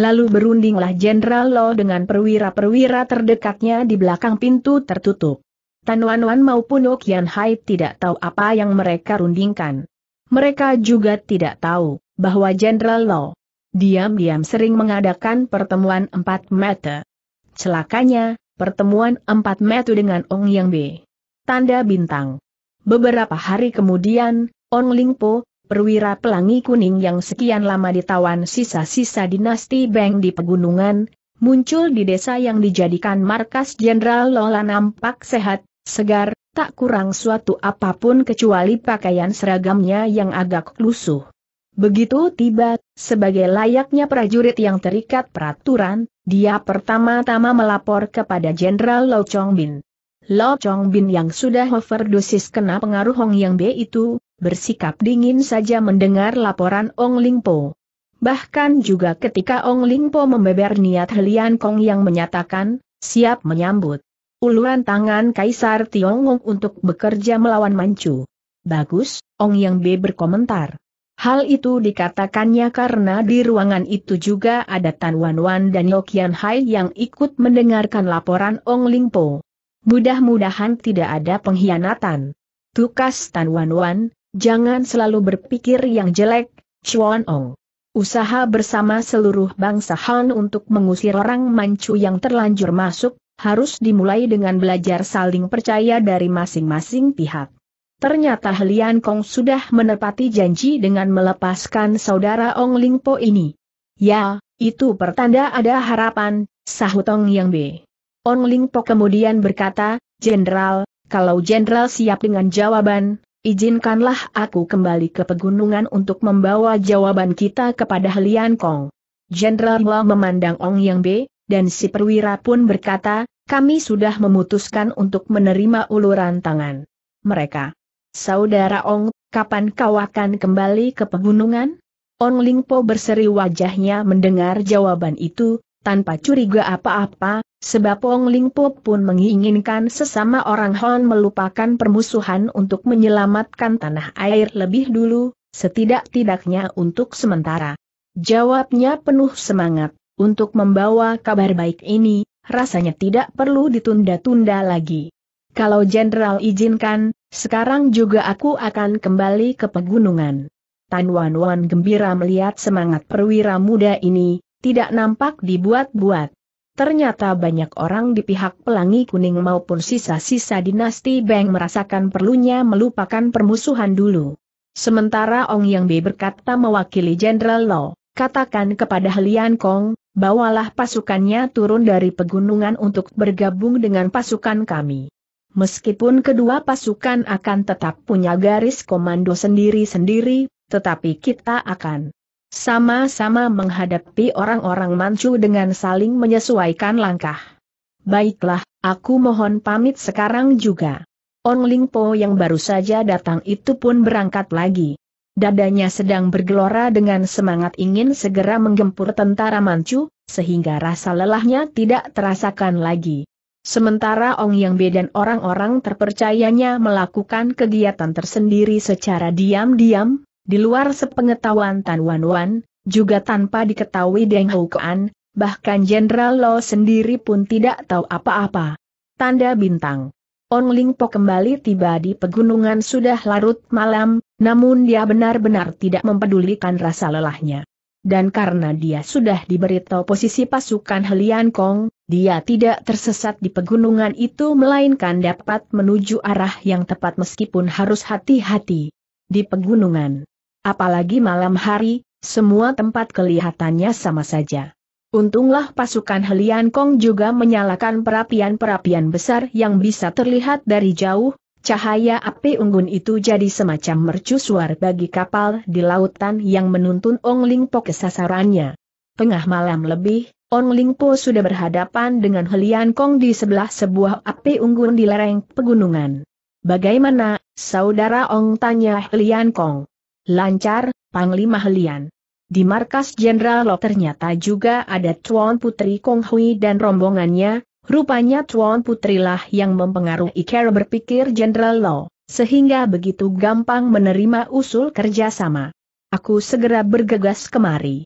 Lalu berundinglah Jenderal Lo dengan perwira-perwira terdekatnya di belakang pintu tertutup. Tan Wan Wan maupun Okian Hai tidak tahu apa yang mereka rundingkan. Mereka juga tidak tahu bahwa Jenderal Lo diam-diam sering mengadakan pertemuan empat mata. Celakanya, pertemuan empat mata dengan Ong Yang B. Tanda bintang. Beberapa hari kemudian, Ong Ling Po* perwira pelangi kuning yang sekian lama ditawan sisa-sisa dinasti Beng di pegunungan, muncul di desa yang dijadikan markas Jenderal Lola nampak sehat, segar, tak kurang suatu apapun kecuali pakaian seragamnya yang agak lusuh. Begitu tiba, sebagai layaknya prajurit yang terikat peraturan, dia pertama-tama melapor kepada Jenderal Lo Chong Bin. Lo Chong Bin yang sudah overdosis kena pengaruh Hong Yang B itu, bersikap dingin saja mendengar laporan Ong Lingpo. Bahkan juga ketika Ong Lingpo membeber niat Helian Kong yang menyatakan, siap menyambut. Uluran tangan Kaisar Tiongong untuk bekerja melawan Manchu. Bagus, Ong Yang B berkomentar. Hal itu dikatakannya karena di ruangan itu juga ada Tan Wan Wan dan Yokian Hai yang ikut mendengarkan laporan Ong Ling Po. Mudah-mudahan tidak ada pengkhianatan. Tukas Tan Wan Wan, Jangan selalu berpikir yang jelek, Chuan Ong. Usaha bersama seluruh bangsa Han untuk mengusir orang Manchu yang terlanjur masuk, harus dimulai dengan belajar saling percaya dari masing-masing pihak. Ternyata Helian Kong sudah menepati janji dengan melepaskan saudara Ong Lingpo ini. Ya, itu pertanda ada harapan, sahut Ong Yang B. Ong Lingpo kemudian berkata, Jenderal, kalau Jenderal siap dengan jawaban, Izinkanlah aku kembali ke pegunungan untuk membawa jawaban kita kepada Helian Kong. Jenderal Wang memandang Ong Yang B, dan si perwira pun berkata, kami sudah memutuskan untuk menerima uluran tangan. Mereka. Saudara Ong, kapan kau akan kembali ke pegunungan? Ong Lingpo berseri wajahnya mendengar jawaban itu, tanpa curiga apa-apa, Sebab Wong Lingpo pun menginginkan sesama orang Hon melupakan permusuhan untuk menyelamatkan tanah air lebih dulu, setidak-tidaknya untuk sementara. Jawabnya penuh semangat, untuk membawa kabar baik ini, rasanya tidak perlu ditunda-tunda lagi. Kalau Jenderal izinkan, sekarang juga aku akan kembali ke pegunungan. Tan Wan Wan gembira melihat semangat perwira muda ini, tidak nampak dibuat-buat. Ternyata banyak orang di pihak pelangi kuning maupun sisa-sisa dinasti Beng merasakan perlunya melupakan permusuhan dulu. Sementara Ong Yang Bi berkata mewakili Jenderal Lo, katakan kepada Helian Kong, bawalah pasukannya turun dari pegunungan untuk bergabung dengan pasukan kami. Meskipun kedua pasukan akan tetap punya garis komando sendiri-sendiri, tetapi kita akan sama-sama menghadapi orang-orang Manchu dengan saling menyesuaikan langkah. Baiklah, aku mohon pamit sekarang juga. Ong Lingpo yang baru saja datang itu pun berangkat lagi. Dadanya sedang bergelora dengan semangat ingin segera menggempur tentara Manchu, sehingga rasa lelahnya tidak terasakan lagi. Sementara Ong Yang Be dan orang-orang terpercayanya melakukan kegiatan tersendiri secara diam-diam, di luar sepengetahuan Tan Wan Wan, juga tanpa diketahui Deng Hukuan, bahkan Jenderal Lo sendiri pun tidak tahu apa-apa. Tanda bintang. Ong Ling Po kembali tiba di pegunungan sudah larut malam, namun dia benar-benar tidak mempedulikan rasa lelahnya. Dan karena dia sudah diberitahu posisi pasukan Helian Kong, dia tidak tersesat di pegunungan itu melainkan dapat menuju arah yang tepat meskipun harus hati-hati. Di pegunungan, Apalagi malam hari, semua tempat kelihatannya sama saja. Untunglah pasukan Helian Kong juga menyalakan perapian-perapian besar yang bisa terlihat dari jauh, cahaya api unggun itu jadi semacam mercusuar bagi kapal di lautan yang menuntun Ong Ling Po ke sasarannya. Tengah malam lebih, Ong Ling Po sudah berhadapan dengan Helian Kong di sebelah sebuah api unggun di lereng pegunungan. Bagaimana, saudara Ong tanya Helian Kong. Lancar, Panglima Helian. Di markas Jenderal Lo ternyata juga ada Tuan Putri Kong Hui dan rombongannya, rupanya Tuan Putrilah yang mempengaruhi cara berpikir Jenderal Lo, sehingga begitu gampang menerima usul kerjasama. Aku segera bergegas kemari.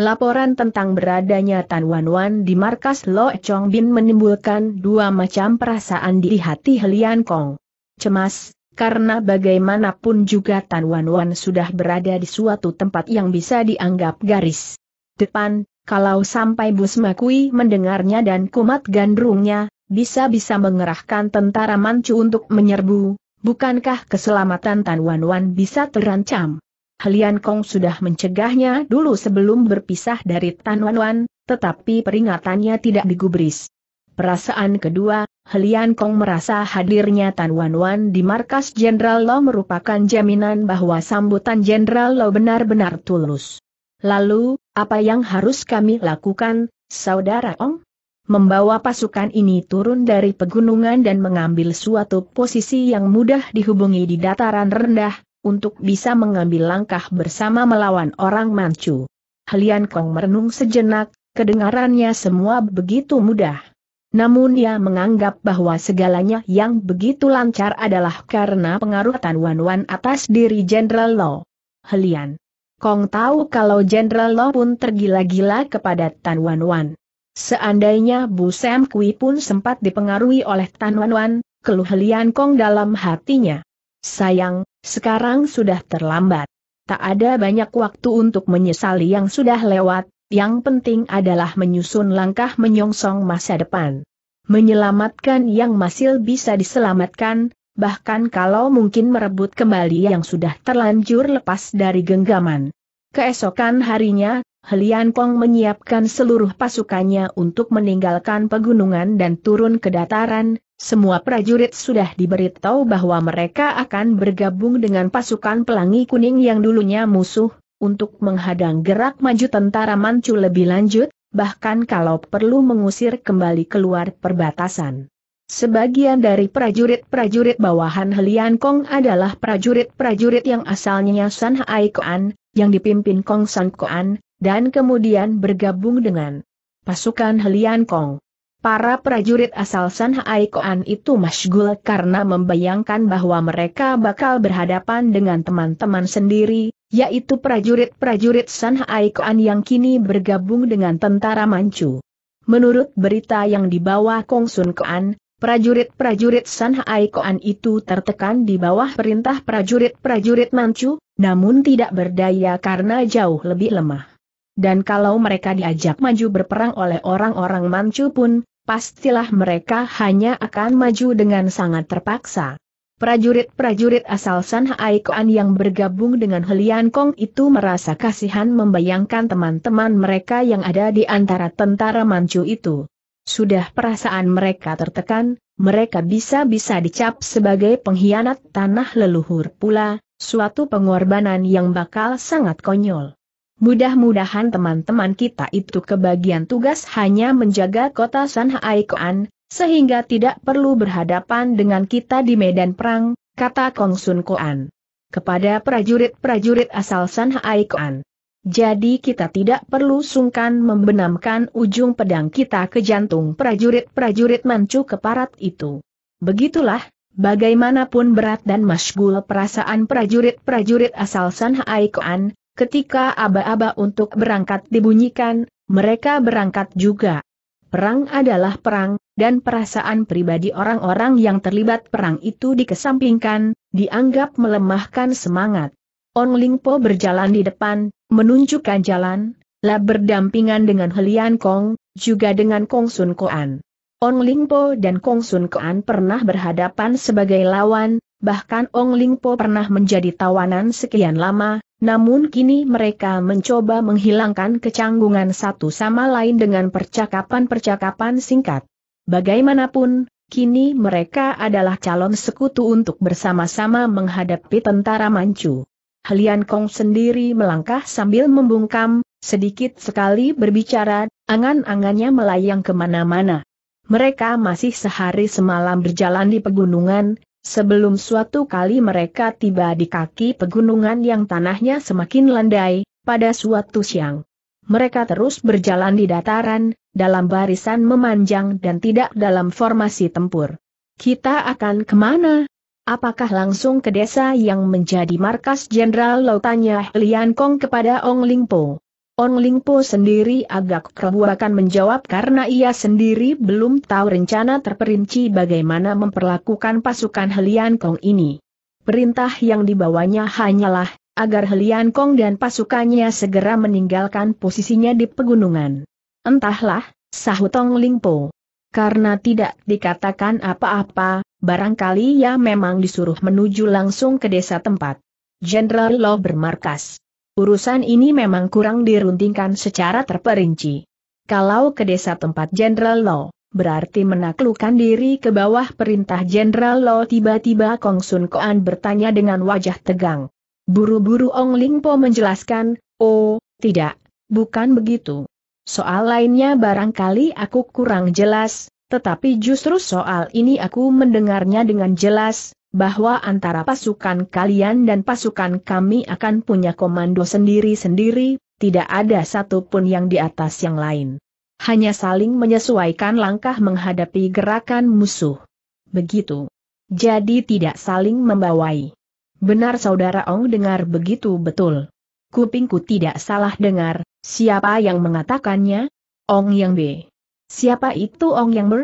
Laporan tentang beradanya Tan Wan Wan di markas Lo Chong Bin menimbulkan dua macam perasaan di hati Helian Kong. Cemas, karena bagaimanapun juga Tan Wan Wan sudah berada di suatu tempat yang bisa dianggap garis. Depan, kalau sampai Bus Makui mendengarnya dan kumat gandrungnya, bisa-bisa mengerahkan tentara mancu untuk menyerbu, bukankah keselamatan Tan Wan Wan bisa terancam? Helian Kong sudah mencegahnya dulu sebelum berpisah dari Tan Wan Wan, tetapi peringatannya tidak digubris. Perasaan kedua, Helian Kong merasa hadirnya Tan Wan Wan di markas Jenderal Lo merupakan jaminan bahwa sambutan Jenderal Lo benar-benar tulus. Lalu, apa yang harus kami lakukan, Saudara Ong? Membawa pasukan ini turun dari pegunungan dan mengambil suatu posisi yang mudah dihubungi di dataran rendah, untuk bisa mengambil langkah bersama melawan orang Manchu. Helian Kong merenung sejenak, kedengarannya semua begitu mudah. Namun ia menganggap bahwa segalanya yang begitu lancar adalah karena pengaruh Tan Wan Wan atas diri Jenderal Lo. Helian. Kong tahu kalau Jenderal Lo pun tergila-gila kepada Tan Wan Wan. Seandainya Bu Sam Kui pun sempat dipengaruhi oleh Tan Wan Wan, keluh Helian Kong dalam hatinya. Sayang, sekarang sudah terlambat. Tak ada banyak waktu untuk menyesali yang sudah lewat, yang penting adalah menyusun langkah menyongsong masa depan. Menyelamatkan yang masih bisa diselamatkan, bahkan kalau mungkin merebut kembali yang sudah terlanjur lepas dari genggaman. Keesokan harinya, Helian Kong menyiapkan seluruh pasukannya untuk meninggalkan pegunungan dan turun ke dataran, semua prajurit sudah diberitahu bahwa mereka akan bergabung dengan pasukan pelangi kuning yang dulunya musuh, untuk menghadang gerak maju tentara Manchu lebih lanjut, bahkan kalau perlu mengusir kembali keluar perbatasan. Sebagian dari prajurit-prajurit bawahan Helian Kong adalah prajurit-prajurit yang asalnya San Hai Koan, yang dipimpin Kong San Koan, dan kemudian bergabung dengan pasukan Helian Kong. Para prajurit asal San Hai Koan itu masgul karena membayangkan bahwa mereka bakal berhadapan dengan teman-teman sendiri, yaitu prajurit-prajurit San Haikuan yang kini bergabung dengan tentara Manchu. Menurut berita yang dibawa Kong Kongsun Kuan, prajurit-prajurit San Haikuan itu tertekan di bawah perintah prajurit-prajurit Manchu, namun tidak berdaya karena jauh lebih lemah. Dan kalau mereka diajak maju berperang oleh orang-orang Manchu pun, pastilah mereka hanya akan maju dengan sangat terpaksa. Prajurit-prajurit asal San Haikuan yang bergabung dengan Helian Kong itu merasa kasihan membayangkan teman-teman mereka yang ada di antara tentara Manchu itu. Sudah perasaan mereka tertekan, mereka bisa-bisa dicap sebagai pengkhianat tanah leluhur pula, suatu pengorbanan yang bakal sangat konyol. Mudah-mudahan teman-teman kita itu kebagian tugas hanya menjaga kota San Haikuan, sehingga tidak perlu berhadapan dengan kita di medan perang, kata Kong Sun Koan. Kepada prajurit-prajurit asal Hai Koan. Jadi kita tidak perlu sungkan membenamkan ujung pedang kita ke jantung prajurit-prajurit mancu keparat itu. Begitulah, bagaimanapun berat dan masgul perasaan prajurit-prajurit asal Hai Koan, ketika aba-aba untuk berangkat dibunyikan, mereka berangkat juga. Perang adalah perang, dan perasaan pribadi orang-orang yang terlibat perang itu dikesampingkan, dianggap melemahkan semangat. Ong Lingpo berjalan di depan, menunjukkan jalan, lah berdampingan dengan Helian Kong, juga dengan Kong Sun Koan. On Lingpo dan Kong Sun Koan pernah berhadapan sebagai lawan, bahkan Ong Lingpo pernah menjadi tawanan sekian lama, namun kini mereka mencoba menghilangkan kecanggungan satu sama lain dengan percakapan-percakapan singkat. Bagaimanapun, kini mereka adalah calon sekutu untuk bersama-sama menghadapi tentara Manchu. Helian Kong sendiri melangkah sambil membungkam, sedikit sekali berbicara, angan-angannya melayang kemana-mana. Mereka masih sehari semalam berjalan di pegunungan, Sebelum suatu kali mereka tiba di kaki pegunungan yang tanahnya semakin landai, pada suatu siang. Mereka terus berjalan di dataran, dalam barisan memanjang dan tidak dalam formasi tempur. Kita akan kemana? Apakah langsung ke desa yang menjadi markas Jenderal Lautannya Lian Kong kepada Ong Lingpo? Ong Lingpo sendiri agak kebuakan menjawab karena ia sendiri belum tahu rencana terperinci bagaimana memperlakukan pasukan Helian Kong ini. Perintah yang dibawanya hanyalah, agar Helian Kong dan pasukannya segera meninggalkan posisinya di pegunungan. Entahlah, sahut Ong Lingpo. Karena tidak dikatakan apa-apa, barangkali ia memang disuruh menuju langsung ke desa tempat. Jenderal Lo bermarkas. Urusan ini memang kurang diruntingkan secara terperinci. Kalau ke desa tempat Jenderal Lo, berarti menaklukkan diri ke bawah perintah Jenderal Lo. tiba-tiba Kong Sun Koan bertanya dengan wajah tegang. Buru-buru Ong Ling Po menjelaskan, oh, tidak, bukan begitu. Soal lainnya barangkali aku kurang jelas, tetapi justru soal ini aku mendengarnya dengan jelas, bahwa antara pasukan kalian dan pasukan kami akan punya komando sendiri-sendiri, tidak ada satupun yang di atas yang lain. Hanya saling menyesuaikan langkah menghadapi gerakan musuh. Begitu. Jadi tidak saling membawai. Benar saudara Ong dengar begitu betul. Kupingku tidak salah dengar, siapa yang mengatakannya? Ong Yang B. Siapa itu Ong Yang Ber?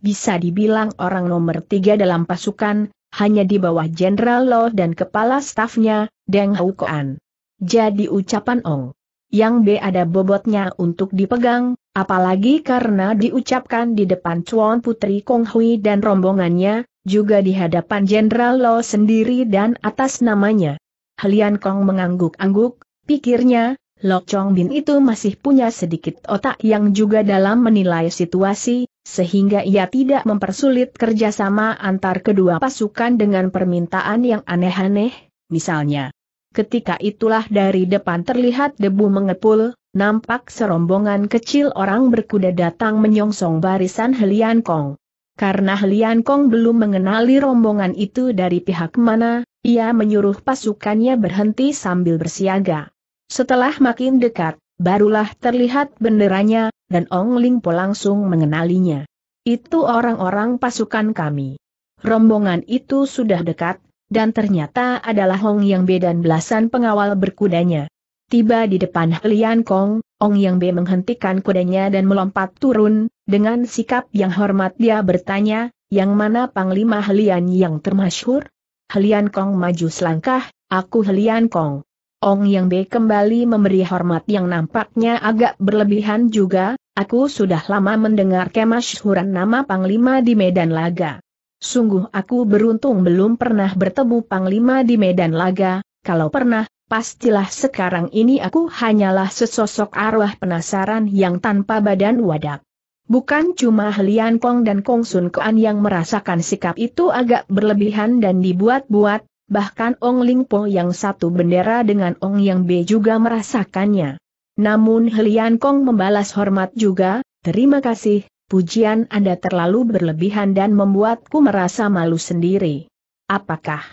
Bisa dibilang orang nomor tiga dalam pasukan, hanya di bawah Jenderal Lo dan kepala stafnya, Deng Hukoan. Jadi ucapan Ong yang B ada bobotnya untuk dipegang, apalagi karena diucapkan di depan Chuan Putri Kong Hui dan rombongannya, juga di hadapan Jenderal Lo sendiri dan atas namanya. Helian Kong mengangguk-angguk, pikirnya, Lok Chong Bin itu masih punya sedikit otak yang juga dalam menilai situasi, sehingga ia tidak mempersulit kerjasama antar kedua pasukan dengan permintaan yang aneh-aneh, misalnya. Ketika itulah dari depan terlihat debu mengepul, nampak serombongan kecil orang berkuda datang menyongsong barisan Helian Kong. Karena Helian Kong belum mengenali rombongan itu dari pihak mana, ia menyuruh pasukannya berhenti sambil bersiaga. Setelah makin dekat, barulah terlihat benderanya, dan Ong Ling Po langsung mengenalinya. Itu orang-orang pasukan kami. Rombongan itu sudah dekat, dan ternyata adalah Hong Yang B dan belasan pengawal berkudanya. Tiba di depan Lian Kong, Ong Yang B menghentikan kudanya dan melompat turun, dengan sikap yang hormat dia bertanya, yang mana Panglima Lian yang termasyhur? Lian Kong maju selangkah, aku Lian Kong. Ong Yang Be kembali memberi hormat yang nampaknya agak berlebihan juga, aku sudah lama mendengar kemasyhuran nama Panglima di Medan Laga. Sungguh aku beruntung belum pernah bertemu Panglima di Medan Laga, kalau pernah, pastilah sekarang ini aku hanyalah sesosok arwah penasaran yang tanpa badan wadak. Bukan cuma Lian Kong dan Kong Sun Kuan yang merasakan sikap itu agak berlebihan dan dibuat-buat, Bahkan Ong Ling Po yang satu bendera dengan Ong Yang B juga merasakannya. Namun Helian Kong membalas hormat juga, terima kasih, pujian Anda terlalu berlebihan dan membuatku merasa malu sendiri. Apakah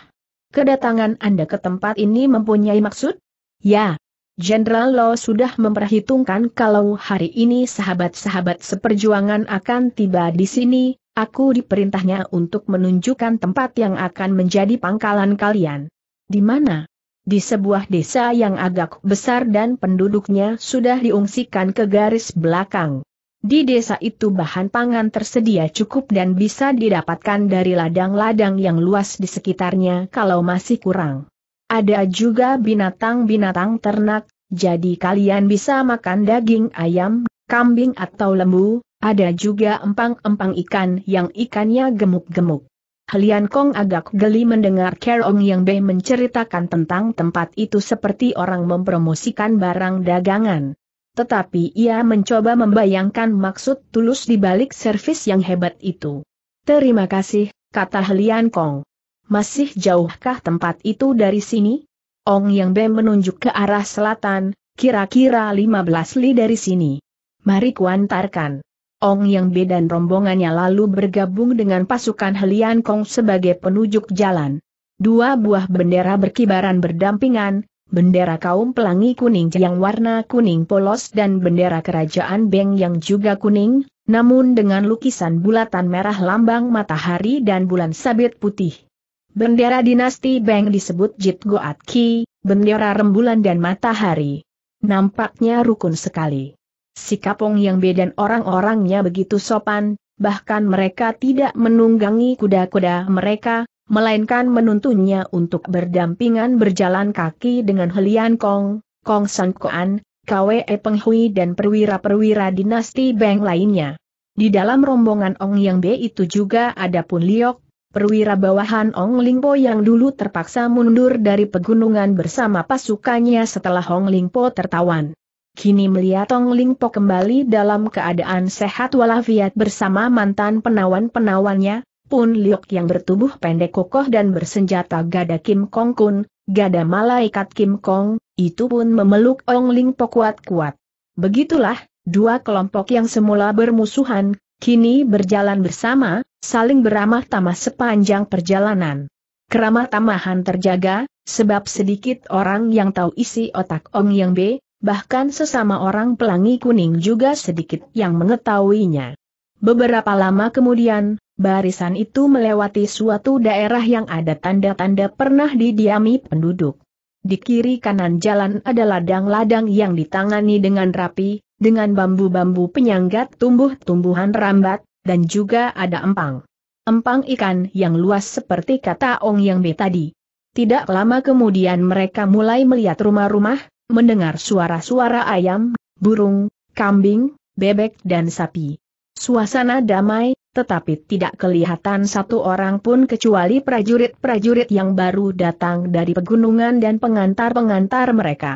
kedatangan Anda ke tempat ini mempunyai maksud? Ya, Jenderal Lo sudah memperhitungkan kalau hari ini sahabat-sahabat seperjuangan akan tiba di sini, Aku diperintahnya untuk menunjukkan tempat yang akan menjadi pangkalan kalian. Di mana? Di sebuah desa yang agak besar dan penduduknya sudah diungsikan ke garis belakang. Di desa itu bahan pangan tersedia cukup dan bisa didapatkan dari ladang-ladang yang luas di sekitarnya kalau masih kurang. Ada juga binatang-binatang ternak, jadi kalian bisa makan daging ayam, kambing atau lembu, ada juga empang-empang ikan yang ikannya gemuk-gemuk. Helian Kong agak geli mendengar Kerong Yang Bei menceritakan tentang tempat itu seperti orang mempromosikan barang dagangan. Tetapi ia mencoba membayangkan maksud tulus di balik servis yang hebat itu. Terima kasih, kata Helian Kong. Masih jauhkah tempat itu dari sini? Ong Yang Bei menunjuk ke arah selatan, kira-kira 15 li dari sini. Mari kuantarkan. Ong Yang Be dan rombongannya lalu bergabung dengan pasukan Helian Kong sebagai penunjuk jalan. Dua buah bendera berkibaran berdampingan, bendera kaum pelangi kuning yang warna kuning polos dan bendera kerajaan Beng yang juga kuning, namun dengan lukisan bulatan merah lambang matahari dan bulan sabit putih. Bendera dinasti Beng disebut Jit Goat Ki, bendera rembulan dan matahari. Nampaknya rukun sekali. Sikapong yang dan orang-orangnya begitu sopan, bahkan mereka tidak menunggangi kuda-kuda mereka, melainkan menuntunnya untuk berdampingan berjalan kaki dengan Helian Kong, Kong San Koan, KWE Penghui dan perwira-perwira dinasti Beng lainnya. Di dalam rombongan Ong Yang B itu juga ada Pun Liok, perwira bawahan Ong Lingpo yang dulu terpaksa mundur dari pegunungan bersama pasukannya setelah Ong Lingpo tertawan. Kini melihat Tong Lingpo kembali dalam keadaan sehat walafiat bersama mantan penawan-penawannya, Pun Liok yang bertubuh pendek kokoh dan bersenjata gada Kim Kong Kun, gada malaikat Kim Kong, itu pun memeluk Ong Lingpo kuat-kuat. Begitulah, dua kelompok yang semula bermusuhan, kini berjalan bersama, saling beramah tamah sepanjang perjalanan. Keramah tamahan terjaga, sebab sedikit orang yang tahu isi otak Ong Yang B, bahkan sesama orang pelangi kuning juga sedikit yang mengetahuinya. Beberapa lama kemudian, barisan itu melewati suatu daerah yang ada tanda-tanda pernah didiami penduduk. Di kiri kanan jalan ada ladang-ladang yang ditangani dengan rapi, dengan bambu-bambu penyanggat tumbuh-tumbuhan rambat, dan juga ada empang. Empang ikan yang luas seperti kata Ong Yang B tadi. Tidak lama kemudian mereka mulai melihat rumah-rumah, mendengar suara-suara ayam, burung, kambing, bebek dan sapi. Suasana damai, tetapi tidak kelihatan satu orang pun kecuali prajurit-prajurit yang baru datang dari pegunungan dan pengantar-pengantar mereka.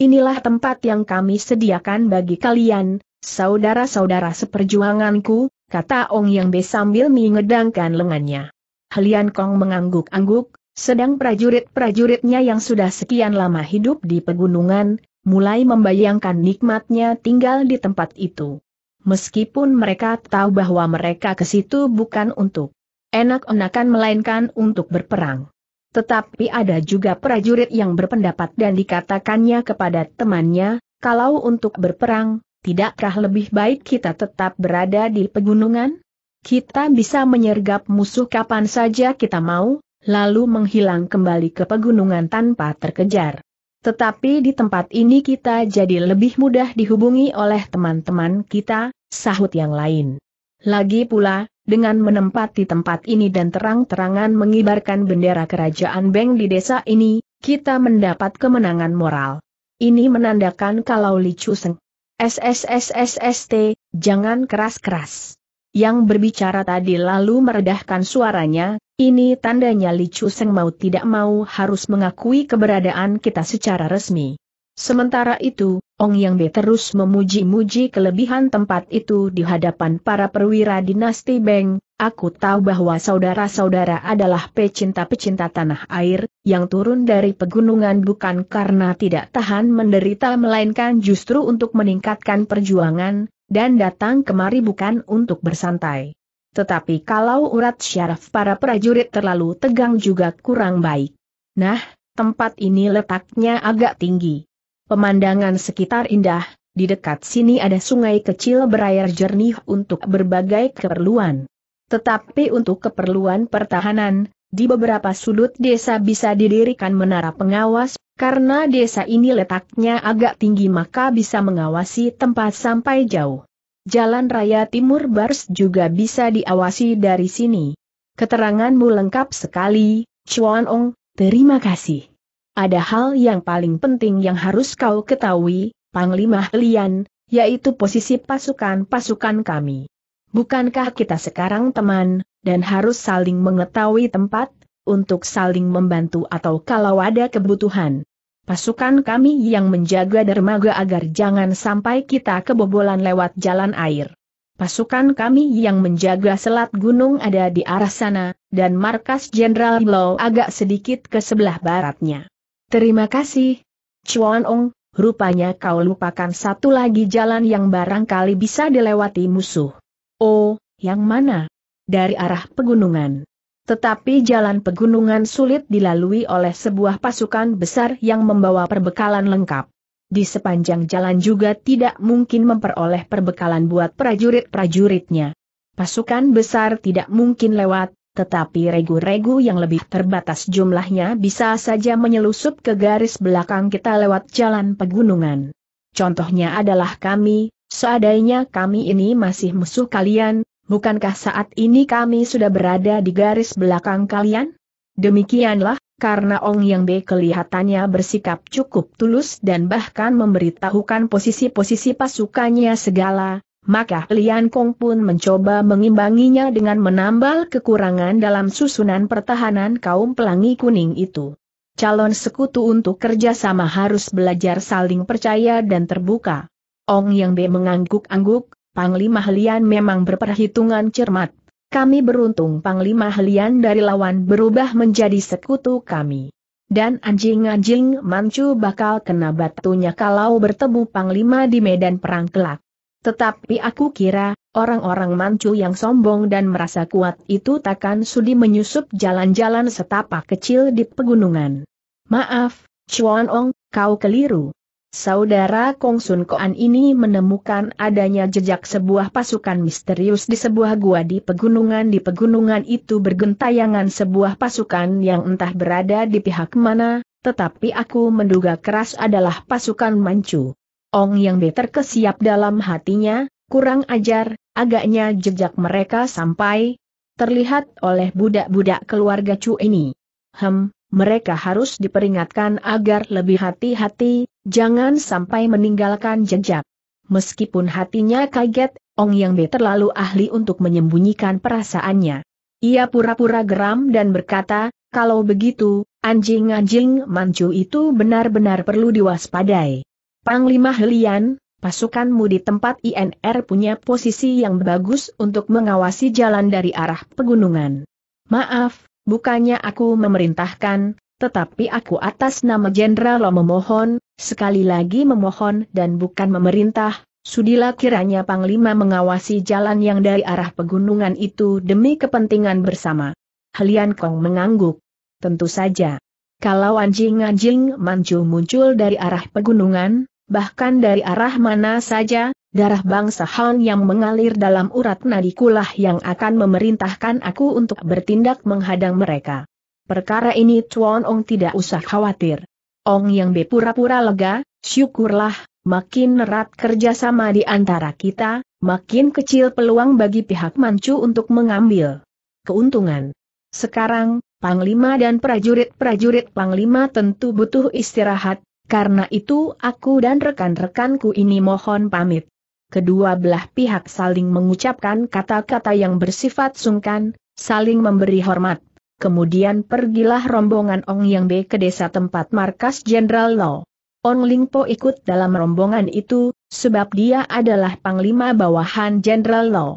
Inilah tempat yang kami sediakan bagi kalian, saudara-saudara seperjuanganku, kata Ong Yang Be sambil mengedangkan lengannya. Helian Kong mengangguk-angguk, sedang prajurit-prajuritnya yang sudah sekian lama hidup di pegunungan, mulai membayangkan nikmatnya tinggal di tempat itu. Meskipun mereka tahu bahwa mereka ke situ bukan untuk enak-enakan melainkan untuk berperang. Tetapi ada juga prajurit yang berpendapat dan dikatakannya kepada temannya, kalau untuk berperang, tidakkah lebih baik kita tetap berada di pegunungan? Kita bisa menyergap musuh kapan saja kita mau, lalu menghilang kembali ke pegunungan tanpa terkejar. Tetapi di tempat ini kita jadi lebih mudah dihubungi oleh teman-teman kita, sahut yang lain. Lagi pula, dengan menempati tempat ini dan terang-terangan mengibarkan bendera kerajaan Beng di desa ini, kita mendapat kemenangan moral. Ini menandakan kalau Li Chuseng SSSSST, jangan keras-keras. Yang berbicara tadi lalu meredahkan suaranya, ini tandanya Li Seng mau tidak mau harus mengakui keberadaan kita secara resmi. Sementara itu, Ong Yang Be terus memuji-muji kelebihan tempat itu di hadapan para perwira dinasti Beng, aku tahu bahwa saudara-saudara adalah pecinta-pecinta tanah air, yang turun dari pegunungan bukan karena tidak tahan menderita melainkan justru untuk meningkatkan perjuangan, dan datang kemari bukan untuk bersantai. Tetapi kalau urat syaraf para prajurit terlalu tegang juga kurang baik. Nah, tempat ini letaknya agak tinggi. Pemandangan sekitar indah, di dekat sini ada sungai kecil berair jernih untuk berbagai keperluan. Tetapi untuk keperluan pertahanan, di beberapa sudut desa bisa didirikan menara pengawas, karena desa ini letaknya agak tinggi maka bisa mengawasi tempat sampai jauh. Jalan Raya Timur Bars juga bisa diawasi dari sini. Keteranganmu lengkap sekali, Chuan Ong, terima kasih. Ada hal yang paling penting yang harus kau ketahui, Panglima Lian, yaitu posisi pasukan-pasukan kami. Bukankah kita sekarang teman, dan harus saling mengetahui tempat, untuk saling membantu atau kalau ada kebutuhan pasukan kami yang menjaga dermaga agar jangan sampai kita kebobolan lewat jalan air. Pasukan kami yang menjaga selat gunung ada di arah sana, dan markas Jenderal Low agak sedikit ke sebelah baratnya. Terima kasih, Chuan Ong, rupanya kau lupakan satu lagi jalan yang barangkali bisa dilewati musuh. Oh, yang mana? Dari arah pegunungan. Tetapi jalan pegunungan sulit dilalui oleh sebuah pasukan besar yang membawa perbekalan lengkap. Di sepanjang jalan juga tidak mungkin memperoleh perbekalan buat prajurit-prajuritnya. Pasukan besar tidak mungkin lewat, tetapi regu-regu yang lebih terbatas jumlahnya bisa saja menyelusup ke garis belakang kita lewat jalan pegunungan. Contohnya adalah kami, seadanya kami ini masih musuh kalian, bukankah saat ini kami sudah berada di garis belakang kalian? Demikianlah, karena Ong Yang B kelihatannya bersikap cukup tulus dan bahkan memberitahukan posisi-posisi pasukannya segala, maka Lian Kong pun mencoba mengimbanginya dengan menambal kekurangan dalam susunan pertahanan kaum pelangi kuning itu. Calon sekutu untuk kerjasama harus belajar saling percaya dan terbuka. Ong Yang B mengangguk-angguk, Panglima Helian memang berperhitungan cermat. Kami beruntung Panglima Helian dari lawan berubah menjadi sekutu kami. Dan anjing-anjing mancu bakal kena batunya kalau bertemu Panglima di medan perang kelak. Tetapi aku kira, orang-orang mancu yang sombong dan merasa kuat itu takkan sudi menyusup jalan-jalan setapak kecil di pegunungan. Maaf, Chuan Ong, kau keliru. Saudara Kong Sun Koan ini menemukan adanya jejak sebuah pasukan misterius di sebuah gua di pegunungan. Di pegunungan itu bergentayangan sebuah pasukan yang entah berada di pihak mana, tetapi aku menduga keras adalah pasukan Manchu. Ong Yang Be terkesiap dalam hatinya, kurang ajar, agaknya jejak mereka sampai terlihat oleh budak-budak keluarga Chu ini. Hem, mereka harus diperingatkan agar lebih hati-hati, jangan sampai meninggalkan jejak. Meskipun hatinya kaget, Ong Yang Be terlalu ahli untuk menyembunyikan perasaannya. Ia pura-pura geram dan berkata, kalau begitu, anjing-anjing mancu itu benar-benar perlu diwaspadai. Panglima Helian, pasukanmu di tempat INR punya posisi yang bagus untuk mengawasi jalan dari arah pegunungan. Maaf, bukannya aku memerintahkan, tetapi aku atas nama jenderal lo memohon, sekali lagi memohon dan bukan memerintah, sudilah kiranya Panglima mengawasi jalan yang dari arah pegunungan itu demi kepentingan bersama. Helian Kong mengangguk. Tentu saja. Kalau anjing-anjing manju muncul dari arah pegunungan, bahkan dari arah mana saja, Darah bangsa Han yang mengalir dalam urat nadikulah yang akan memerintahkan aku untuk bertindak menghadang mereka. Perkara ini Tuan Ong tidak usah khawatir. Ong yang bepura pura lega, syukurlah, makin erat kerjasama di antara kita, makin kecil peluang bagi pihak Manchu untuk mengambil keuntungan. Sekarang, Panglima dan prajurit-prajurit Panglima tentu butuh istirahat, karena itu aku dan rekan-rekanku ini mohon pamit kedua belah pihak saling mengucapkan kata-kata yang bersifat sungkan, saling memberi hormat. Kemudian pergilah rombongan Ong Yang B ke desa tempat markas Jenderal Lo. Ong Ling Po ikut dalam rombongan itu, sebab dia adalah panglima bawahan Jenderal Lo.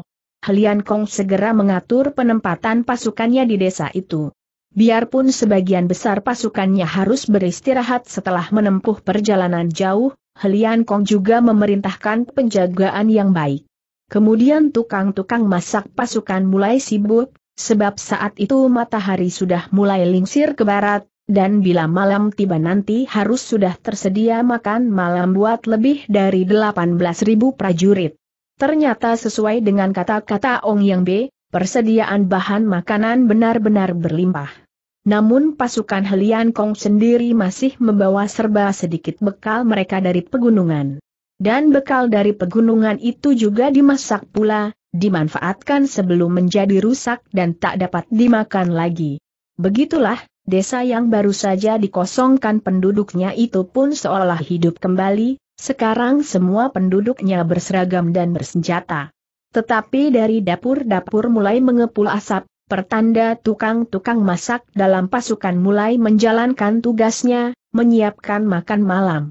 Helian Kong segera mengatur penempatan pasukannya di desa itu. Biarpun sebagian besar pasukannya harus beristirahat setelah menempuh perjalanan jauh, Helian Kong juga memerintahkan penjagaan yang baik. Kemudian tukang-tukang masak pasukan mulai sibuk, sebab saat itu matahari sudah mulai lingsir ke barat, dan bila malam tiba nanti harus sudah tersedia makan malam buat lebih dari 18.000 prajurit. Ternyata sesuai dengan kata-kata Ong Yang B, persediaan bahan makanan benar-benar berlimpah. Namun pasukan Helian Kong sendiri masih membawa serba sedikit bekal mereka dari pegunungan. Dan bekal dari pegunungan itu juga dimasak pula, dimanfaatkan sebelum menjadi rusak dan tak dapat dimakan lagi. Begitulah, desa yang baru saja dikosongkan penduduknya itu pun seolah hidup kembali, sekarang semua penduduknya berseragam dan bersenjata. Tetapi dari dapur-dapur mulai mengepul asap, Pertanda tukang-tukang masak dalam pasukan mulai menjalankan tugasnya, menyiapkan makan malam.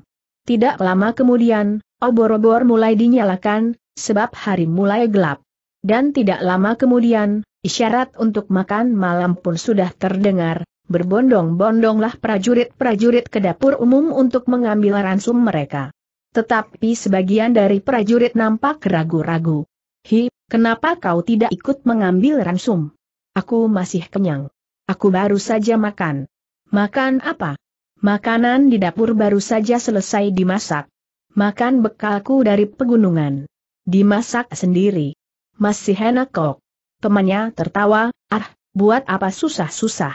Tidak lama kemudian, obor-obor mulai dinyalakan, sebab hari mulai gelap. Dan tidak lama kemudian, isyarat untuk makan malam pun sudah terdengar, berbondong-bondonglah prajurit-prajurit ke dapur umum untuk mengambil ransum mereka. Tetapi sebagian dari prajurit nampak ragu-ragu. Hi, kenapa kau tidak ikut mengambil ransum? Aku masih kenyang. Aku baru saja makan. Makan apa? Makanan di dapur baru saja selesai dimasak. Makan bekalku dari pegunungan. Dimasak sendiri. Masih enak kok. Temannya tertawa, ah, buat apa susah-susah?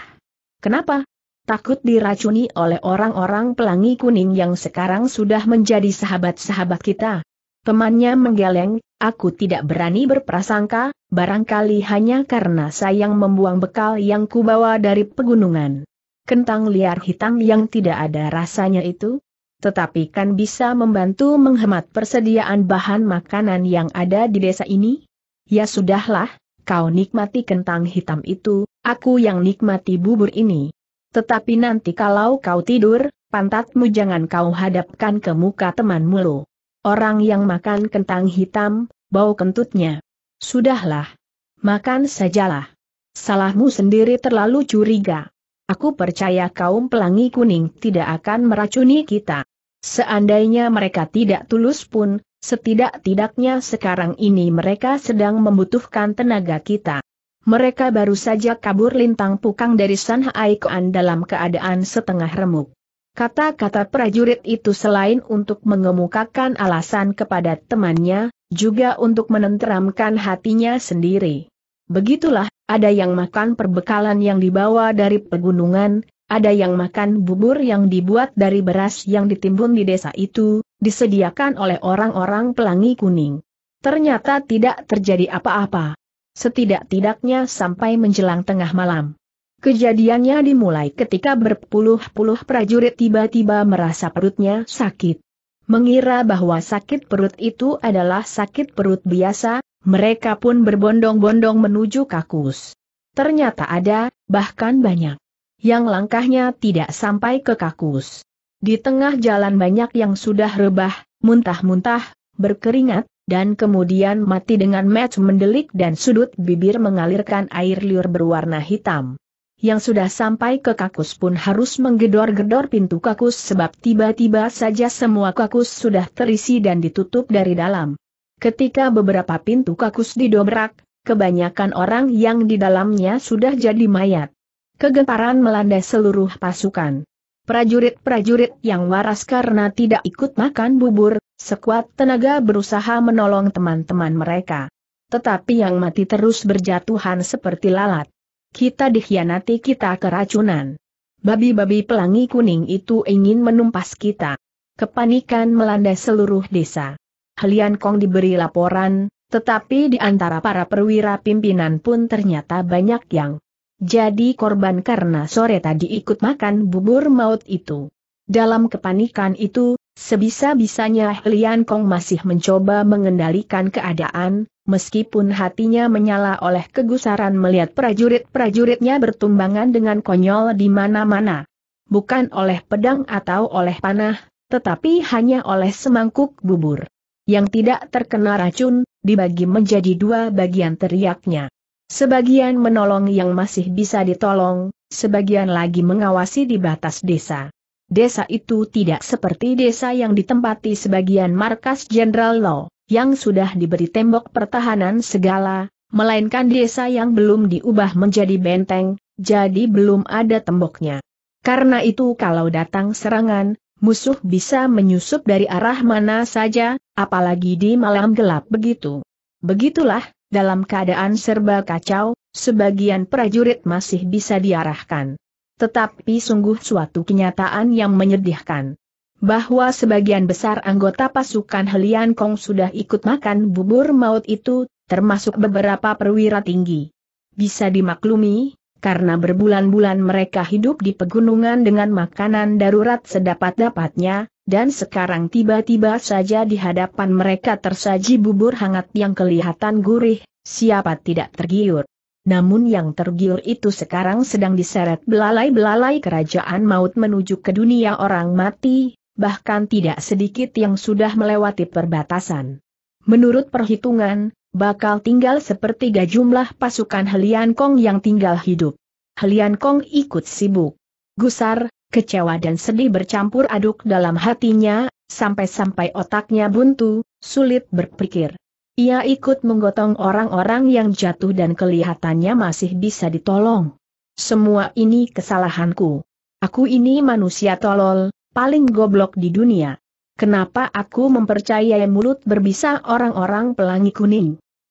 Kenapa? Takut diracuni oleh orang-orang pelangi kuning yang sekarang sudah menjadi sahabat-sahabat kita, Temannya menggeleng, aku tidak berani berprasangka, barangkali hanya karena sayang membuang bekal yang kubawa dari pegunungan. Kentang liar hitam yang tidak ada rasanya itu? Tetapi kan bisa membantu menghemat persediaan bahan makanan yang ada di desa ini? Ya sudahlah, kau nikmati kentang hitam itu, aku yang nikmati bubur ini. Tetapi nanti kalau kau tidur, pantatmu jangan kau hadapkan ke muka temanmu loh. Orang yang makan kentang hitam, bau kentutnya. Sudahlah. Makan sajalah. Salahmu sendiri terlalu curiga. Aku percaya kaum pelangi kuning tidak akan meracuni kita. Seandainya mereka tidak tulus pun, setidak-tidaknya sekarang ini mereka sedang membutuhkan tenaga kita. Mereka baru saja kabur lintang pukang dari San Haikoan dalam keadaan setengah remuk. Kata-kata prajurit itu selain untuk mengemukakan alasan kepada temannya, juga untuk menenteramkan hatinya sendiri. Begitulah, ada yang makan perbekalan yang dibawa dari pegunungan, ada yang makan bubur yang dibuat dari beras yang ditimbun di desa itu, disediakan oleh orang-orang pelangi kuning. Ternyata tidak terjadi apa-apa. Setidak-tidaknya sampai menjelang tengah malam. Kejadiannya dimulai ketika berpuluh-puluh prajurit tiba-tiba merasa perutnya sakit. Mengira bahwa sakit perut itu adalah sakit perut biasa, mereka pun berbondong-bondong menuju kakus. Ternyata ada, bahkan banyak. Yang langkahnya tidak sampai ke kakus. Di tengah jalan banyak yang sudah rebah, muntah-muntah, berkeringat, dan kemudian mati dengan match mendelik dan sudut bibir mengalirkan air liur berwarna hitam yang sudah sampai ke kakus pun harus menggedor-gedor pintu kakus sebab tiba-tiba saja semua kakus sudah terisi dan ditutup dari dalam. Ketika beberapa pintu kakus didobrak, kebanyakan orang yang di dalamnya sudah jadi mayat. Kegemparan melanda seluruh pasukan. Prajurit-prajurit yang waras karena tidak ikut makan bubur, sekuat tenaga berusaha menolong teman-teman mereka. Tetapi yang mati terus berjatuhan seperti lalat. Kita dikhianati kita keracunan. Babi-babi pelangi kuning itu ingin menumpas kita. Kepanikan melanda seluruh desa. Helian Kong diberi laporan, tetapi di antara para perwira pimpinan pun ternyata banyak yang jadi korban karena sore tadi ikut makan bubur maut itu. Dalam kepanikan itu, sebisa-bisanya Helian Kong masih mencoba mengendalikan keadaan, meskipun hatinya menyala oleh kegusaran melihat prajurit-prajuritnya bertumbangan dengan konyol di mana-mana. Bukan oleh pedang atau oleh panah, tetapi hanya oleh semangkuk bubur. Yang tidak terkena racun, dibagi menjadi dua bagian teriaknya. Sebagian menolong yang masih bisa ditolong, sebagian lagi mengawasi di batas desa. Desa itu tidak seperti desa yang ditempati sebagian markas Jenderal Law yang sudah diberi tembok pertahanan segala, melainkan desa yang belum diubah menjadi benteng, jadi belum ada temboknya. Karena itu kalau datang serangan, musuh bisa menyusup dari arah mana saja, apalagi di malam gelap begitu. Begitulah, dalam keadaan serba kacau, sebagian prajurit masih bisa diarahkan. Tetapi sungguh suatu kenyataan yang menyedihkan bahwa sebagian besar anggota pasukan Helian Kong sudah ikut makan bubur maut itu, termasuk beberapa perwira tinggi. Bisa dimaklumi, karena berbulan-bulan mereka hidup di pegunungan dengan makanan darurat sedapat-dapatnya, dan sekarang tiba-tiba saja di hadapan mereka tersaji bubur hangat yang kelihatan gurih, siapa tidak tergiur. Namun yang tergiur itu sekarang sedang diseret belalai-belalai kerajaan maut menuju ke dunia orang mati, bahkan tidak sedikit yang sudah melewati perbatasan. Menurut perhitungan, bakal tinggal sepertiga jumlah pasukan Helian Kong yang tinggal hidup. Helian Kong ikut sibuk. Gusar, kecewa dan sedih bercampur aduk dalam hatinya, sampai-sampai otaknya buntu, sulit berpikir. Ia ikut menggotong orang-orang yang jatuh dan kelihatannya masih bisa ditolong. Semua ini kesalahanku. Aku ini manusia tolol, paling goblok di dunia. Kenapa aku mempercayai mulut berbisa orang-orang pelangi kuning?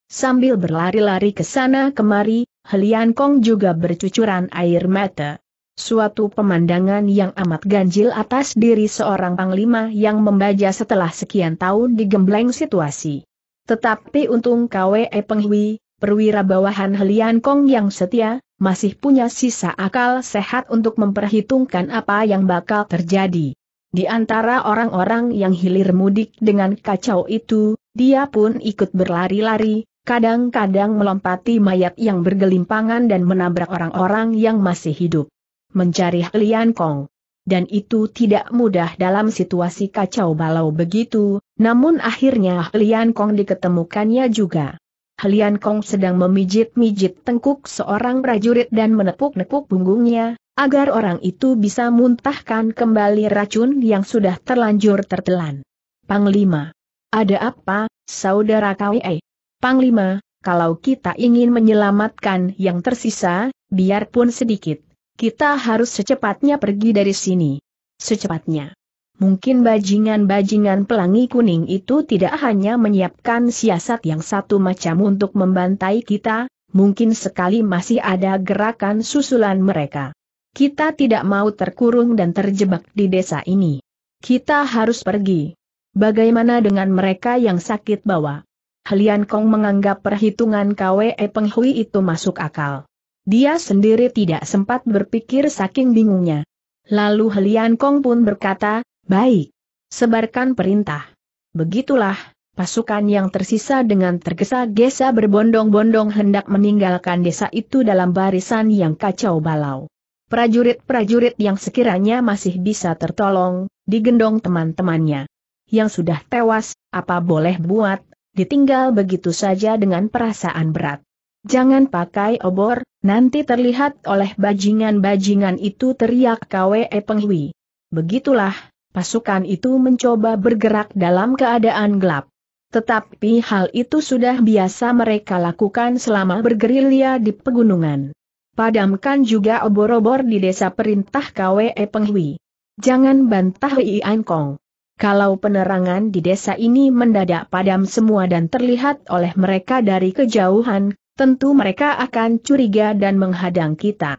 Sambil berlari-lari ke sana kemari, Helian Kong juga bercucuran air mata. Suatu pemandangan yang amat ganjil atas diri seorang panglima yang membaca setelah sekian tahun digembleng situasi. Tetapi untung KWE Penghui, perwira bawahan Helian Kong yang setia, masih punya sisa akal sehat untuk memperhitungkan apa yang bakal terjadi. Di antara orang-orang yang hilir mudik dengan kacau itu, dia pun ikut berlari-lari, kadang-kadang melompati mayat yang bergelimpangan dan menabrak orang-orang yang masih hidup. Mencari Lian Kong. Dan itu tidak mudah dalam situasi kacau balau begitu, namun akhirnya Lian Kong diketemukannya juga. Helian Kong sedang memijit-mijit tengkuk seorang prajurit dan menepuk-nepuk punggungnya, agar orang itu bisa muntahkan kembali racun yang sudah terlanjur tertelan. Panglima. Ada apa, saudara KWE? Panglima, kalau kita ingin menyelamatkan yang tersisa, biarpun sedikit, kita harus secepatnya pergi dari sini. Secepatnya. Mungkin bajingan-bajingan pelangi kuning itu tidak hanya menyiapkan siasat yang satu macam untuk membantai kita, mungkin sekali masih ada gerakan susulan mereka. Kita tidak mau terkurung dan terjebak di desa ini. Kita harus pergi. Bagaimana dengan mereka yang sakit bawa? Helian Kong menganggap perhitungan KWE Peng itu masuk akal. Dia sendiri tidak sempat berpikir saking bingungnya. Lalu Helian Kong pun berkata, Baik. Sebarkan perintah. Begitulah, pasukan yang tersisa dengan tergesa-gesa berbondong-bondong hendak meninggalkan desa itu dalam barisan yang kacau balau. Prajurit-prajurit yang sekiranya masih bisa tertolong, digendong teman-temannya. Yang sudah tewas, apa boleh buat, ditinggal begitu saja dengan perasaan berat. Jangan pakai obor, nanti terlihat oleh bajingan-bajingan itu teriak KWE Penghui. Begitulah, Pasukan itu mencoba bergerak dalam keadaan gelap. Tetapi hal itu sudah biasa mereka lakukan selama bergerilya di pegunungan. Padamkan juga obor-obor di desa perintah KWE Penghui. Jangan bantah Ian Kong. Kalau penerangan di desa ini mendadak padam semua dan terlihat oleh mereka dari kejauhan, tentu mereka akan curiga dan menghadang kita.